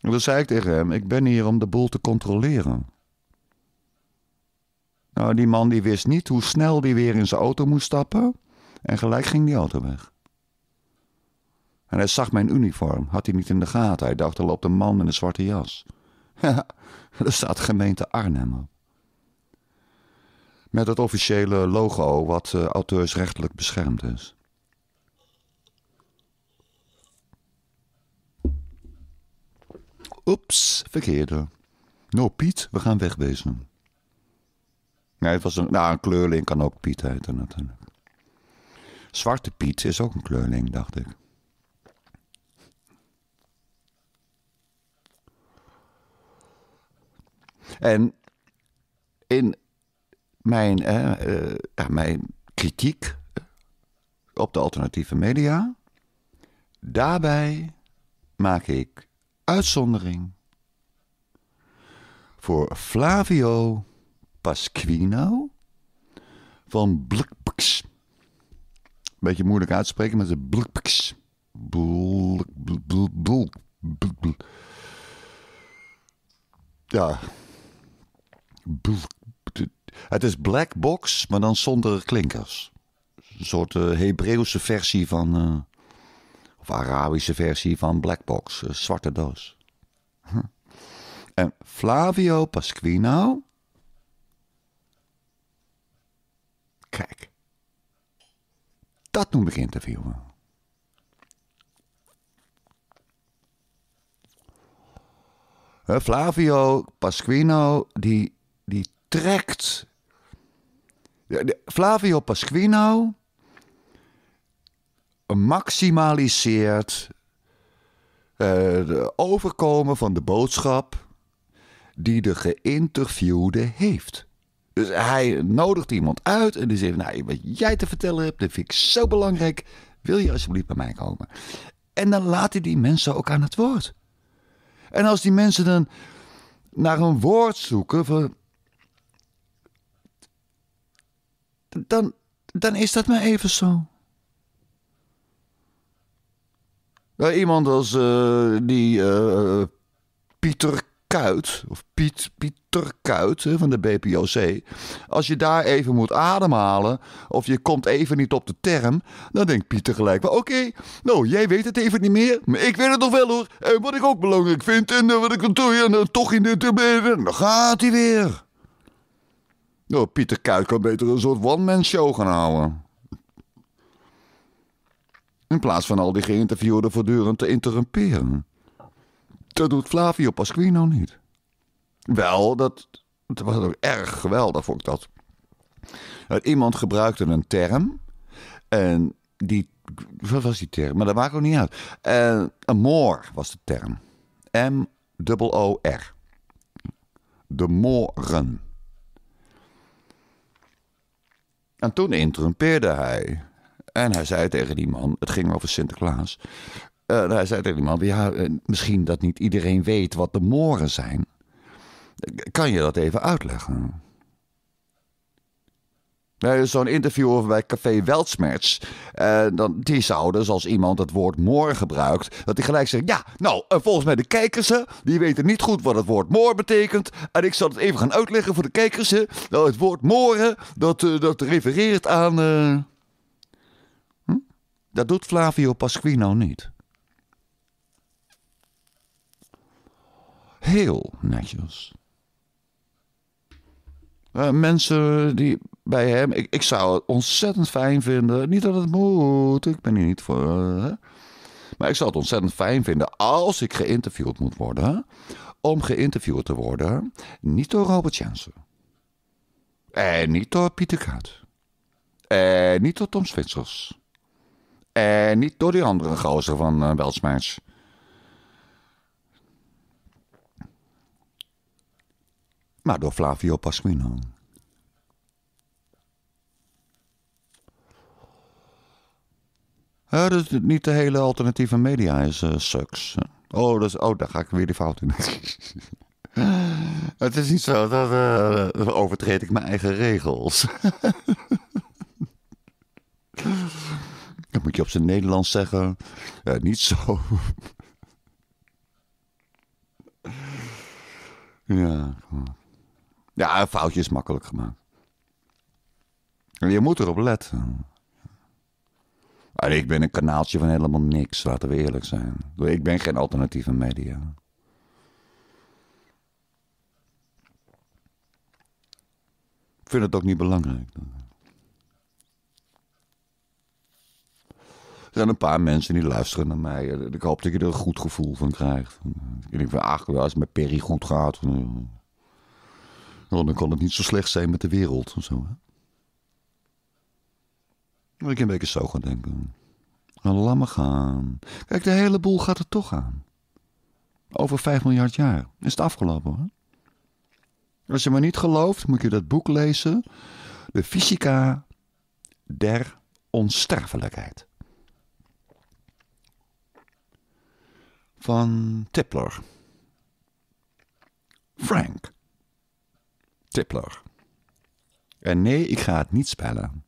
En toen zei ik tegen hem: Ik ben hier om de boel te controleren. Nou, die man die wist niet hoe snel hij weer in zijn auto moest stappen. En gelijk ging die auto weg. En hij zag mijn uniform. Had hij niet in de gaten. Hij dacht, er loopt een man in een zwarte jas. [laughs] Ja, daar staat gemeente Arnhem op. Met het officiële logo wat eh, auteursrechtelijk beschermd is. Oeps, verkeerde. Nou, Piet, we gaan wegwezen. Nee, het was een, nou, een kleurling kan ook Piet heten natuurlijk. Zwarte Piet is ook een kleurling, dacht ik. En in mijn, eh, eh, ja, mijn kritiek op de alternatieve media, daarbij maak ik uitzondering. Voor Flavio Pasquino van Blukpks. Beetje moeilijk uitspreken, maar het is Ja. Het is black box, maar dan zonder klinkers. Een soort uh, Hebreeuwse versie van. Eh, Arabische versie van Blackbox, een eh, zwarte doos. En Flavio Pasquino. Kijk, dat noem ik interviewen. Flavio Pasquino, die, die trekt. Flavio Pasquino maximaliseert het eh, overkomen van de boodschap die de geïnterviewde heeft. Dus hij nodigt iemand uit en die zegt: Nou, wat jij te vertellen hebt, dat vind ik zo belangrijk. Wil je alsjeblieft bij mij komen? En dan laat hij die mensen ook aan het woord. En als die mensen dan naar een woord zoeken, dan, dan is dat maar even zo. Nou, iemand als eh, die eh, Pieter Kuit, of Piet, Pieter Kuit van de BPOC. Als je daar even moet ademhalen, of je komt even niet op de term, dan denkt Pieter gelijk: oké, nou, jij weet het even niet meer, maar ik weet het nog wel hoor. En wat ik ook belangrijk vind, en eh, wat ik doe, en dan toch in dit beneden, dan gaat hij weer. Nou, Pieter Kuit kan beter een soort one-man-show gaan houden. In plaats van al die geïnterviewden voortdurend te interrumperen. Dat doet Flavio Pasquino niet. Wel, dat, dat was ook erg geweldig, vond ik dat. Iemand gebruikte een term. En die. Wat was die term? Maar dat maakt ook niet uit. Een moor was de term. M-O-O-R. De moren. En toen interrumpeerde hij. En hij zei tegen die man, het ging over Sinterklaas. hij zei tegen die man, ja, eh, misschien dat niet iedereen weet wat de moren zijn. Kan je dat even uitleggen? is Zo'n interview over bij Café Weltsmerts. Eh, dan, die zouden, dus als iemand het woord moor gebruikt, dat hij gelijk zegt: Ja, nou, eh, volgens mij de kijkers, die weten niet goed wat het woord moor betekent. En ik zal het even gaan uitleggen voor de kijkers. Nou, het woord moren, dat, dat refereert aan. Dat doet Flavio Pasquino niet. Heel netjes. Eh, mensen die bij hem. Ik, ik, zou het ontzettend fijn vinden. Niet dat het moet, ik ben hier niet voor. Eh, maar ik zou het ontzettend fijn vinden als ik geïnterviewd moet worden. Om geïnterviewd te worden. Niet door Robert Jensen. En niet door Pieter Kaat. En niet door Tom Switsers. En eh, niet door die andere gozer van uh, Maar door Flavio Pasquino. dus niet de hele alternatieve media is suks. sucks. Oh, dus, oh, daar ga ik weer die fout in. [laughs] Het is niet zo, dat uh, overtreed ik mijn eigen regels. [laughs] Dan moet je op zijn Nederlands zeggen. niet zo. ja. ja, een foutje is makkelijk gemaakt. Je moet erop letten. Maar ik ben een kanaaltje van helemaal niks, laten we eerlijk zijn. Ik ben geen alternatieve media. Ik vind het ook niet belangrijk. zijn een paar mensen die luisteren naar mij. Ik hoop dat je er een goed gevoel van krijgt. Ik denk van, ach, als het met Perry goed gaat, eh, dan kan het niet zo slecht zijn met de wereld. Of zo, hè? Ik kan een beetje zo gaan denken. Nou, laat me gaan. Kijk, de hele boel gaat er toch aan. Over 5 miljard jaar is het afgelopen hoor. Als je me niet gelooft, moet je dat boek lezen. De Fysica der Onsterfelijkheid. van Tipler. Frank Tipler. En nee, ik ga het niet spellen.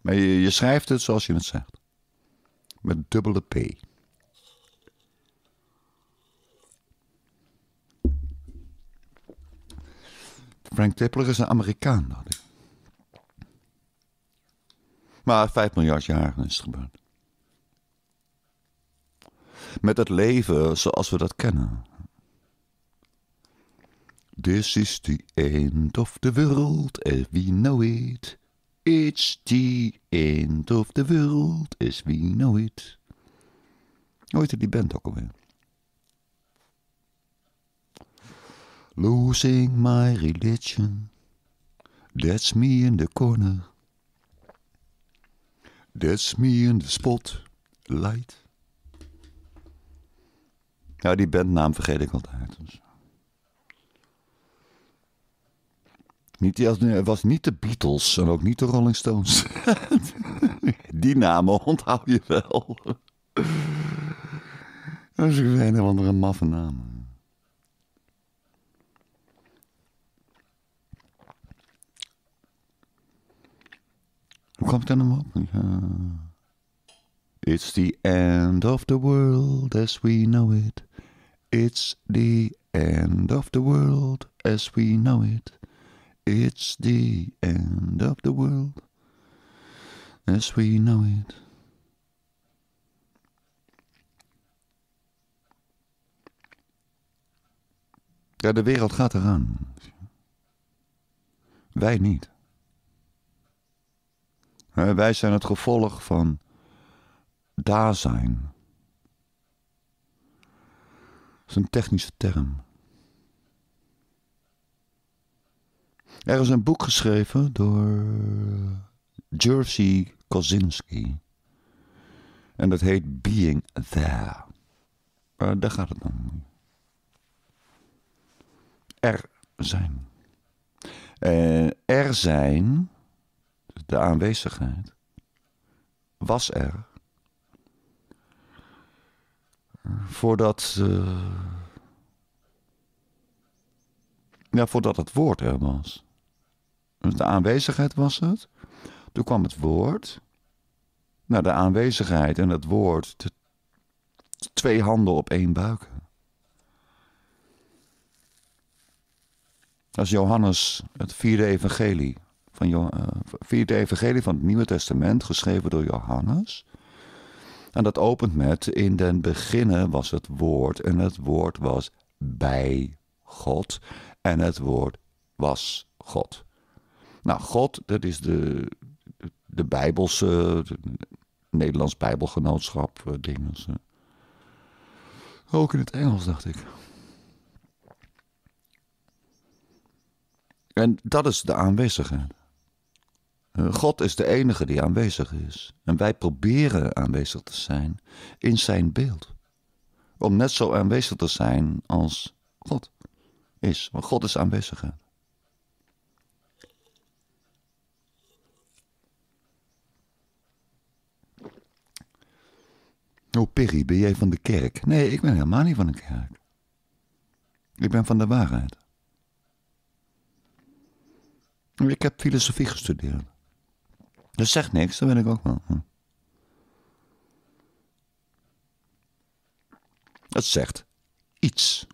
Maar je, schrijft het zoals je het zegt. Met dubbele P. Frank Tipler is een Amerikaan. Maar 5 miljard jaar is het gebeurd met het leven zoals we dat kennen. This is the end of the world as we know it. It's the end of the world as we know it. Ooit die band ook alweer. Losing my religion. That's me in the corner. That's me in the spot. Light ja die bandnaam vergeet ik altijd. Dus. Niet, het was niet de Beatles en ook niet de Rolling Stones. [laughs] die namen onthoud je wel. Dat is een of andere maffe naam. Hoe kwam ik daar nou op? It's the end of the world as we know it. It's the end of the world as we know it. It's the end of the world as we know it. Ja, de wereld gaat eraan. Wij niet. Wij zijn het gevolg van daar zijn. Dat is een technische term. Er is een boek geschreven door Jerzy Kosinski En dat heet Being There. Eh, daar gaat het om. Er zijn. Eh, er zijn, de aanwezigheid, was er, voordat, eh, ja, voordat het woord er was. Dus de aanwezigheid was het. Toen kwam het woord. Nou, de aanwezigheid en het woord. De twee handen op één buik. Dat is Johannes, het vierde evangelie. Van eh, vierde evangelie van het Nieuwe Testament, geschreven door Johannes. En dat opent met: In den beginnen was het woord, en het woord was bij God, en het woord was God. Nou, God, dat is de, de Bijbelse, Nederlands Bijbelgenootschap, eh, dingen. Ook in het Engels, dacht ik. En dat is de aanwezigheid. Eh, God is de enige die aanwezig is. En wij proberen aanwezig te zijn in zijn beeld. Om net zo aanwezig te zijn als God is. Want God is aanwezigheid. Oh Piri, ben jij van de kerk? Nee, ik ben helemaal niet van de kerk. Ik ben van de waarheid. Ik heb filosofie gestudeerd. Dus zegt niks, dat ben ik ook wel. Dat zegt iets.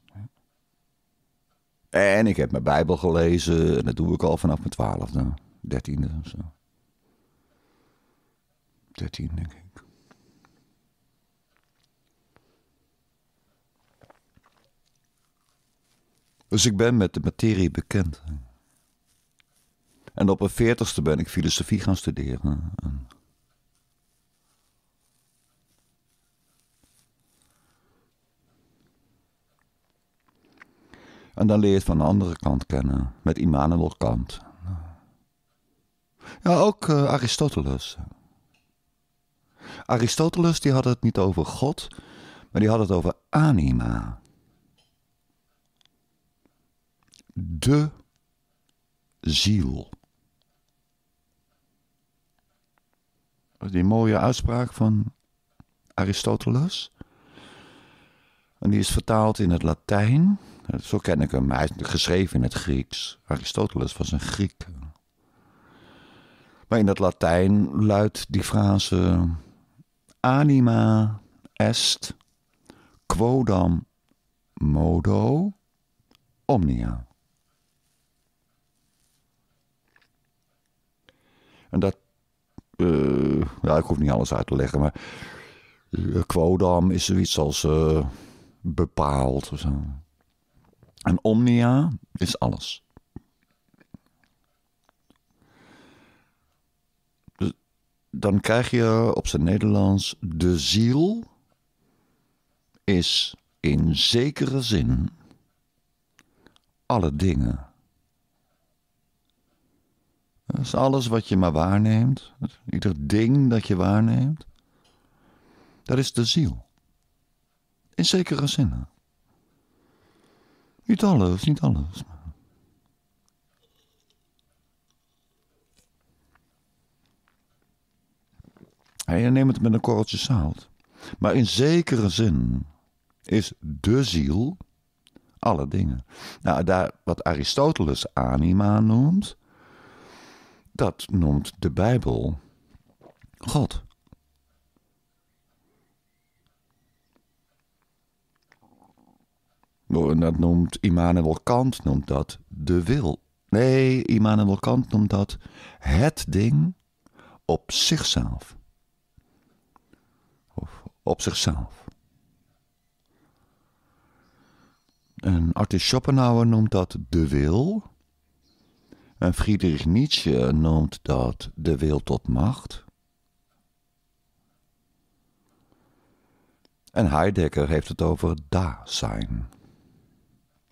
En ik heb mijn Bijbel gelezen en dat doe ik al vanaf mijn twaalfde, dertiende of zo. Dertien, denk ik. Dus ik ben met de materie bekend. En op mijn veertigste ben ik filosofie gaan studeren. En dan leer je het van de andere kant kennen, met Immanuel Kant. Ja, ook eh, Aristoteles. Aristoteles die had het niet over God, maar die had het over anima. De ziel. die mooie uitspraak van Aristoteles. En die is vertaald in het Latijn. Zo ken ik hem. Hij is geschreven in het Grieks. Aristoteles was een Griek. Maar in het Latijn luidt die frase: Anima est quodam modo omnia. En dat eh, ja, ik hoef niet alles uit te leggen, maar eh, quodam is zoiets als eh, bepaald En omnia is alles. Dus, dan krijg je op zijn Nederlands de ziel is in zekere zin alle dingen. Dat is alles wat je maar waarneemt. Ieder ding dat je waarneemt. Dat is de ziel. In zekere zin. Niet alles, niet alles. Hij neemt het met een korreltje zout. Maar in zekere zin is de ziel alle dingen. Nou, daar, wat Aristoteles anima noemt, dat noemt de Bijbel God. En dat noemt Immanuel Kant noemt dat de wil. Nee, Immanuel Kant noemt dat het ding op zichzelf. Of op zichzelf. En artis Schopenhauer noemt dat de wil en Friedrich Nietzsche noemt dat de wil tot macht. En Heidegger heeft het over da zijn,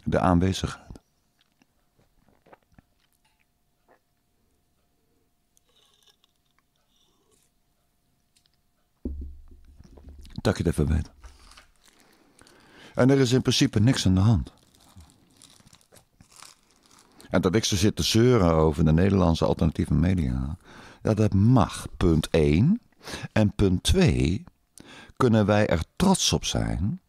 de aanwezigheid. Dat je het even weet. En er is in principe niks aan de hand. En dat ik ze zit te zeuren over de Nederlandse alternatieve media. Ja, dat mag, punt 1. En punt 2, kunnen wij er trots op zijn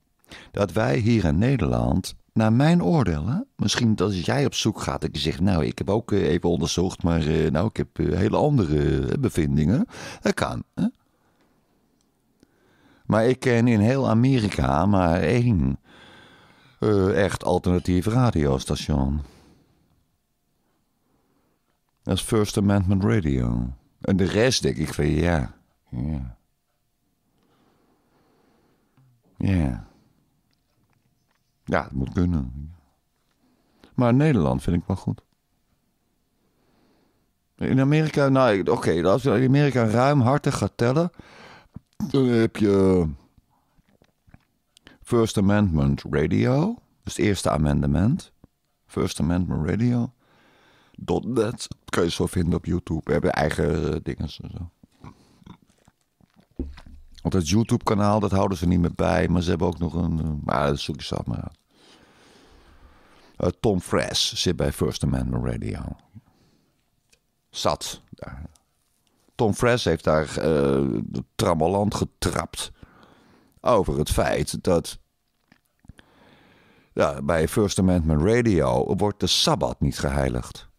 dat wij hier in Nederland, naar mijn oordeel, misschien dat jij op zoek gaat, dat je zegt, nou, ik heb ook eh, even onderzocht, maar eh, nou, ik heb eh, hele andere bevindingen. Dat kan. Hè? Maar ik ken in heel Amerika maar één echt alternatief radiostation. Dat is First Amendment Radio. En de rest denk ik van ja. Ja. Ja. Ja, het moet kunnen. Maar Nederland vind ik wel goed. In Amerika, nou oké, als je in Amerika ruimhartig gaat tellen, dan heb je First Amendment Radio, dus het eerste amendement. First Amendment Radio. Dat Kun je zo vinden op YouTube. We hebben eigen eh, dingen en zo. Want het YouTube-kanaal, dat houden ze niet meer bij. Maar ze hebben ook nog een. Eh, maar zoek je zelf maar uit. Eh, Tom Fresh zit bij First Amendment Radio. Zat daar. Tom Fresh heeft daar uh, trammeland getrapt. Over het feit dat. Ja, bij First Amendment Radio wordt de Sabbat niet geheiligd.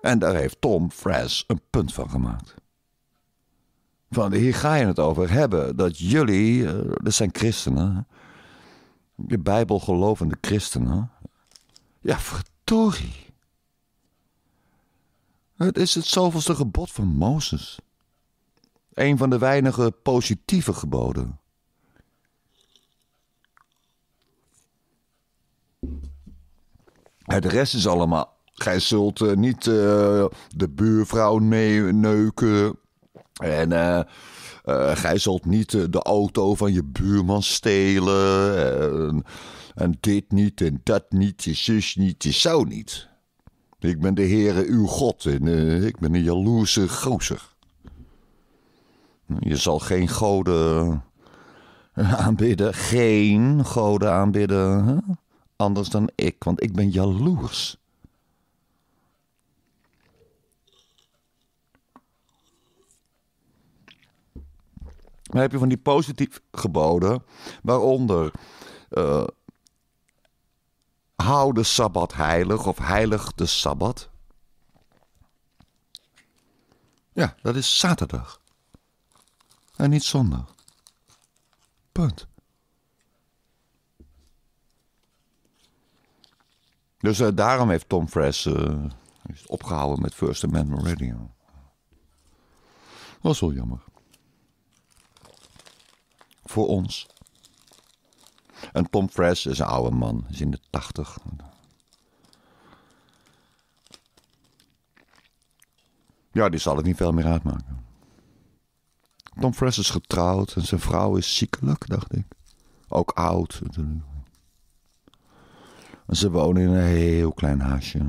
En daar heeft Tom Fras een punt van gemaakt. Van hier ga je het over hebben. Dat jullie, eh, dat zijn christenen, je bijbelgelovende christenen. Ja, verdorie. Het is het zoveelste gebod van Mozes. Een van de weinige positieve geboden. Het rest is allemaal eh, eh, eh, gij zult niet de buurvrouw neuken. En gij zult niet de auto van je buurman stelen. En, en, dit niet en dat niet, je zus niet, je zou niet. Ik ben de Heere uw God en ik ben een jaloerse gozer. Je zal geen goden [laughs] aanbidden, geen goden aanbidden, anders dan ik, want ik ben jaloers. Maar heb je van die positief geboden, waaronder eh, hou de Sabbat heilig of heilig de Sabbat. Ja, dat is zaterdag. En niet zondag. Punt. Dus eh, daarom heeft Tom Fress eh, opgehouden met First Amendment Radio. Dat is wel jammer voor ons. En Tom Fresh is een oude man, is in de tachtig. Ja, die zal het niet veel meer uitmaken. Tom Fresh is getrouwd en zijn vrouw is ziekelijk, dacht ik. Ook oud. En ze wonen in een heel klein huisje.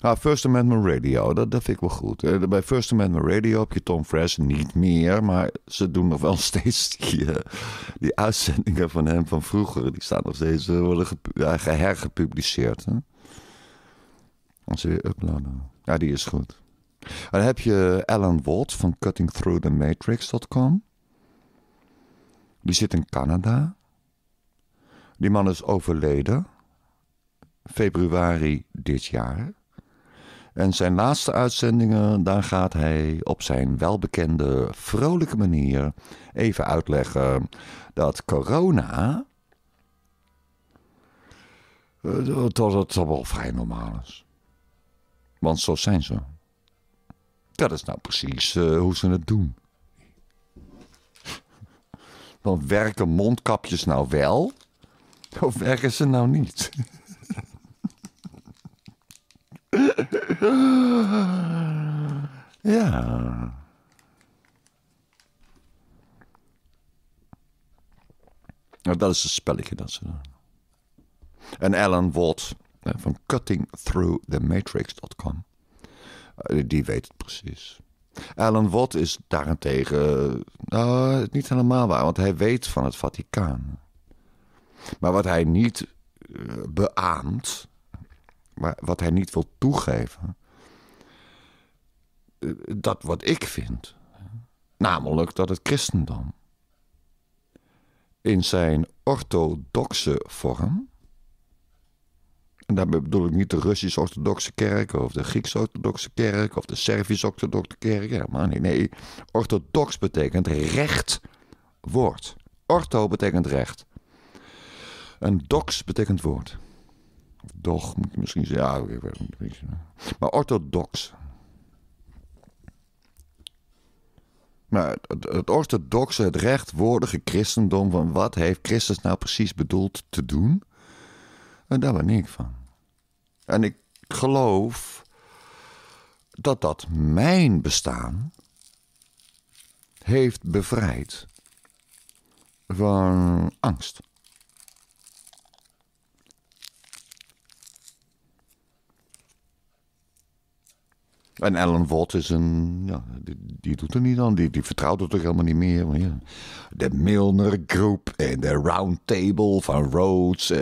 Nou, First Amendment Radio, dat, dat vind ik wel goed. Bij First Amendment Radio heb je Tom Fresh niet meer, maar ze doen nog wel [laughs] steeds die, eh, die uitzendingen van hem van vroeger. Die staan nog steeds, eh, worden ja, hergepubliceerd. Hè? Als weer uploaden. Ja, die is goed. dan heb je Alan Watt van cuttingthroughthematrix.com. Die zit in Canada. Die man is overleden. Februari dit jaar. En zijn laatste uitzendingen, daar gaat hij op zijn welbekende vrolijke manier even uitleggen dat corona. Eh, dat het toch wel vrij normaal is. Want zo zijn ze. Dat is nou precies eh, hoe ze het doen. [laughs] Dan werken mondkapjes nou wel, of werken ze nou niet? [laughs] ja. dat is een spelletje dat ze doen. En Alan Watt eh, van cuttingthroughthematrix.com. Eh, die weet het precies. Alan Watt is daarentegen nou, niet helemaal waar, want hij weet van het Vaticaan. Maar wat hij niet eh, beaamt, maar wat hij niet wil toegeven, eh, dat wat ik vind, namelijk dat het christendom in zijn orthodoxe vorm, en daarmee bedoel ik niet de Russisch-Orthodoxe kerk of de Griekse orthodoxe kerk of de Servisch-Orthodoxe kerk, helemaal niet. Nee, orthodox betekent recht woord. Ortho betekent recht. En dox betekent woord. Doch, moet je misschien zeggen. Ja, maar orthodox. Maar het, het orthodoxe, het rechtwoordige christendom van wat heeft Christus nou precies bedoeld te doen? En daar ben ik van. En ik geloof dat dat mijn bestaan heeft bevrijd van angst. En Alan Watt is een. Ja, die, doet er niet aan. Die, die vertrouwt er toch helemaal niet meer. Maar ja. De Milner Group en de Round Table van Rhodes. Uh,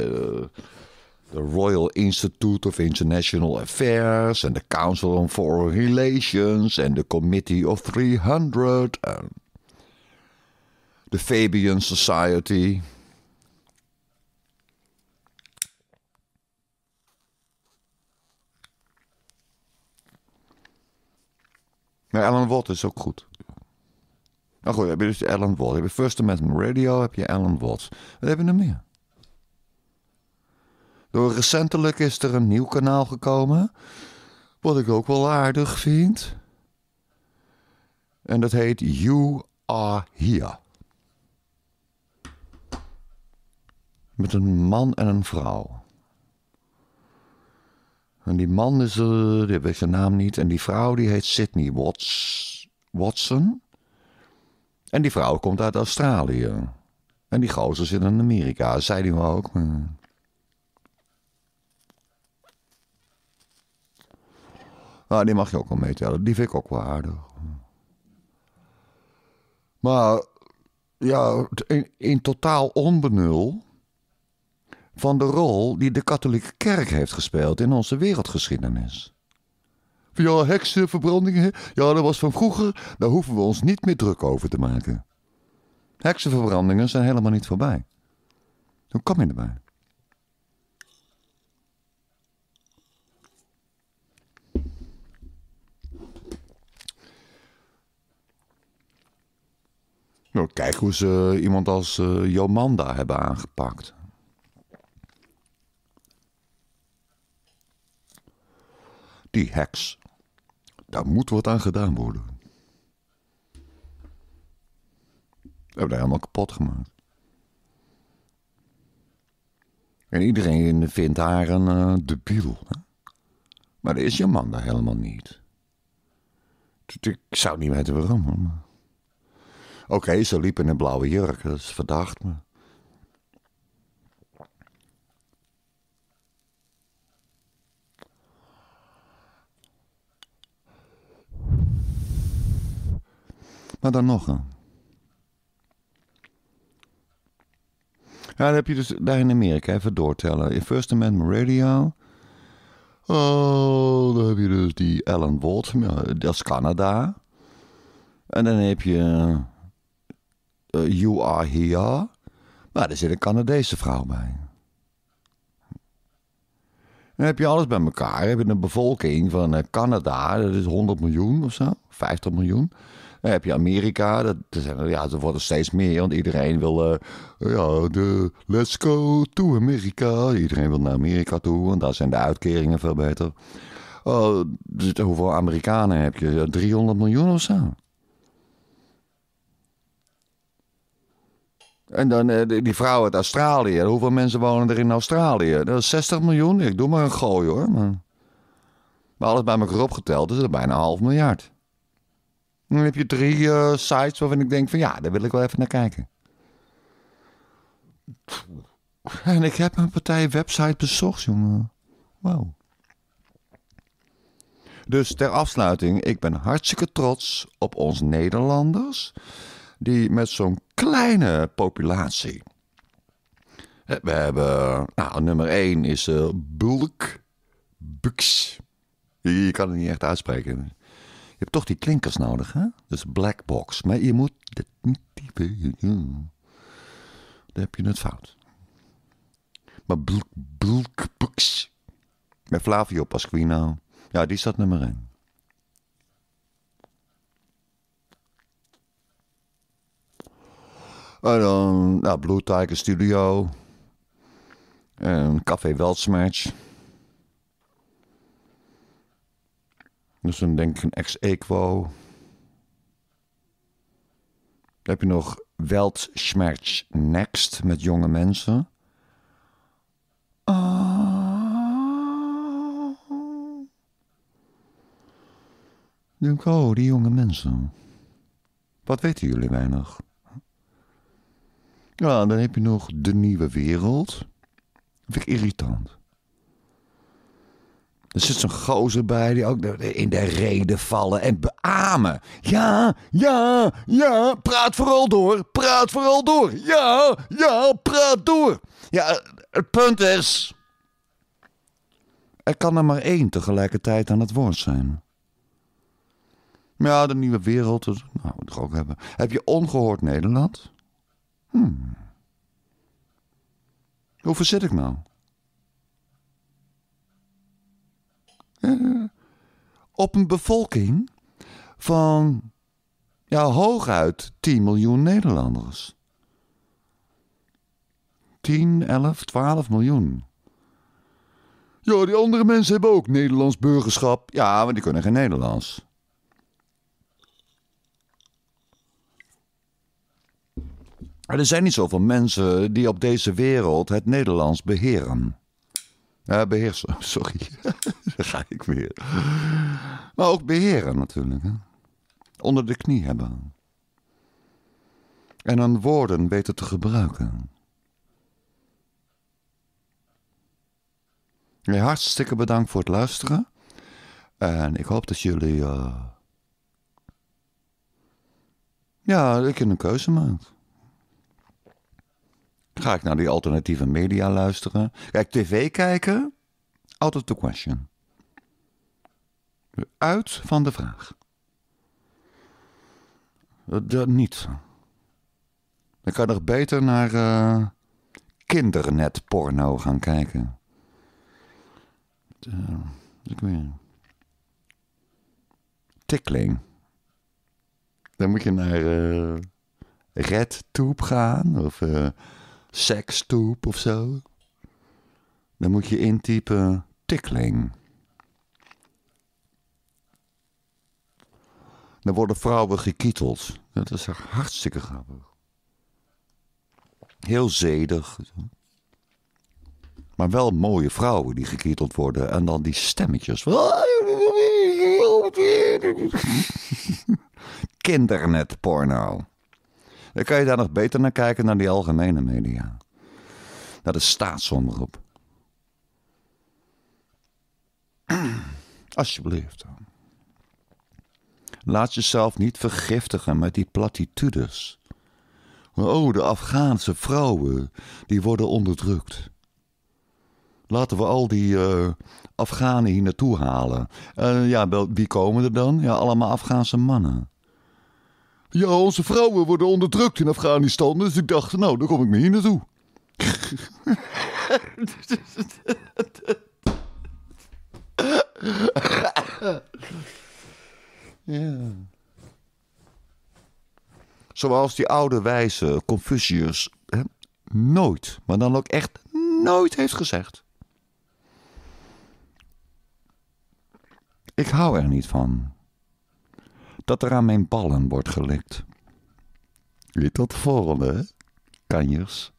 de Royal Institute of International Affairs. En de Council on Foreign Relations. En de Committee of 300. Eh, de Fabian Society. Maar Alan Watt is ook goed. Nou goed, heb je dus Alan Watt. Heb je First Amendment Radio, heb je Alan Watts. Wat hebben je nog meer? Door recentelijk is er een nieuw kanaal gekomen. Wat ik ook wel aardig vind. En dat heet You Are Here. Met een man en een vrouw. En die man is, ik die weet zijn naam niet. En die vrouw die heet Sydney Watts, Watson. En die vrouw komt uit Australië. En die gozer zit in Amerika, zei die ook. Nou, die mag je ook wel meetellen. Die vind ik ook wel aardig. Maar ja, in, in totaal onbenul van de rol die de katholieke kerk heeft gespeeld in onze wereldgeschiedenis. Ja, heksenverbrandingen, ja, dat was van vroeger, daar hoeven we ons niet meer druk over te maken. Heksenverbrandingen zijn helemaal niet voorbij. Hoe kom je erbij? Nou, kijk hoe ze iemand als uh, Jomanda hebben aangepakt. die heks. Daar moet wat aan gedaan worden. We hebben dat helemaal kapot gemaakt. En iedereen vindt haar een uh, debiel. Hè? Maar dat is Jamanda helemaal niet. Ik zou niet weten waarom. Oké, ze liep in een blauwe jurk, dat is verdacht me. Maar dan nog. Ja, dan heb je dus daar in Amerika, even doortellen. In First Amendment Radio. Oh, dan heb je dus die Alan Watt, dat is Canada. En dan heb je uh, You Are Here. Maar daar zit een Canadese vrouw bij. Dan heb je alles bij elkaar. Dan heb je een bevolking van eh, Canada, dat is 100 miljoen of zo, 50 miljoen. Dan heb je Amerika, dat, ja, er worden steeds meer, want iedereen wil, eh, ja, de let's go to Amerika. Iedereen wil naar Amerika toe, want daar zijn de uitkeringen veel beter. Oh, dus hoeveel Amerikanen heb je? 300 miljoen of zo? En dan eh, die vrouw uit Australië. Hoeveel mensen wonen er in Australië? Dat is 60 miljoen. Ik doe maar een gooi hoor. Maar, maar alles bij elkaar opgeteld is er bijna een half miljard. Dan heb je drie eh, sites waarvan ik denk van ja, daar wil ik wel even naar kijken. En ik heb een partij website bezocht, jongen. Wauw. Dus ter afsluiting, ik ben hartstikke trots op ons Nederlanders. Die met zo'n kleine populatie. We hebben, nou, nummer 1 is eh, Bulk. Bux. Je kan het niet echt uitspreken. Je hebt toch die klinkers nodig, hè? Dus black box. Maar je moet niet Dan heb je het fout. Maar blk, blk, Met Flavio Pasquino. Ja, die staat nummer 1. En dan, nou, Blue Tiger Studio. En Café Weltsmatch. Dus dan denk ik een ex-equo. heb je nog Weltschmerz Next met jonge mensen. Oh. Denk, oh, die jonge mensen. Wat weten jullie weinig? Ja, dan heb je nog de nieuwe wereld. Vind ik irritant. Er zit zo'n gozer bij die ook in de reden vallen en beamen. Ja, ja, ja, praat vooral door. Praat vooral door. Ja, ja, praat door. Ja, het punt is. Er kan er maar één tegelijkertijd aan het woord zijn. Ja, de nieuwe wereld. nou, toch ook hebben. Heb je ongehoord Nederland? Hmm. Hoe verzit ik nou? Eh, op een bevolking van ja, hooguit 10 miljoen Nederlanders. 10, 11, 12 miljoen. Ja, die andere mensen hebben ook Nederlands burgerschap. Ja, maar die kunnen geen Nederlands. Er zijn niet zoveel mensen die op deze wereld het Nederlands beheren eh beheersen, [laughs] sorry. [laughs] Daar ga ik weer. Maar ook beheren natuurlijk. Hè? Onder de knie hebben. En dan woorden weten te gebruiken. hartstikke bedankt voor het luisteren. En ik hoop dat jullie. Eh, ja, dat je een keuze maakt ga ik naar die alternatieve media luisteren? Kijk, tv kijken, altijd the question. Uit van de vraag. Dat niet. Dan kan ik nog beter naar uh, eh, porno gaan kijken. Eh, Tikkling. Dan moet je naar eh, Red RedTube gaan of... Uh, sekstoep of zo. Dan moet je intypen tickling. Dan worden vrouwen gekieteld. Dat is hartstikke grappig. Heel zedig. Maar wel mooie vrouwen die gekieteld worden. En dan die stemmetjes. [laughs] porno. Dan kan je daar nog beter naar kijken naar die algemene media. Naar de staatsomroep. [clears throat] Alsjeblieft. Laat jezelf niet vergiftigen met die platitudes. Oh, de Afghaanse vrouwen, die worden onderdrukt. Laten we al die uh, Afghanen hier naartoe halen. Uh, ja, wie komen er dan? Ja, allemaal Afghaanse mannen. Ja, onze vrouwen worden onderdrukt in Afghanistan. Dus ik dacht, nou, dan kom ik me hier naartoe. ja. Zoals die oude wijze Confucius hè, nooit, maar dan ook echt nooit heeft gezegd. Ik hou er niet van dat er aan mijn ballen wordt gelekt. Lit tot de volgende, hè? Kanjers.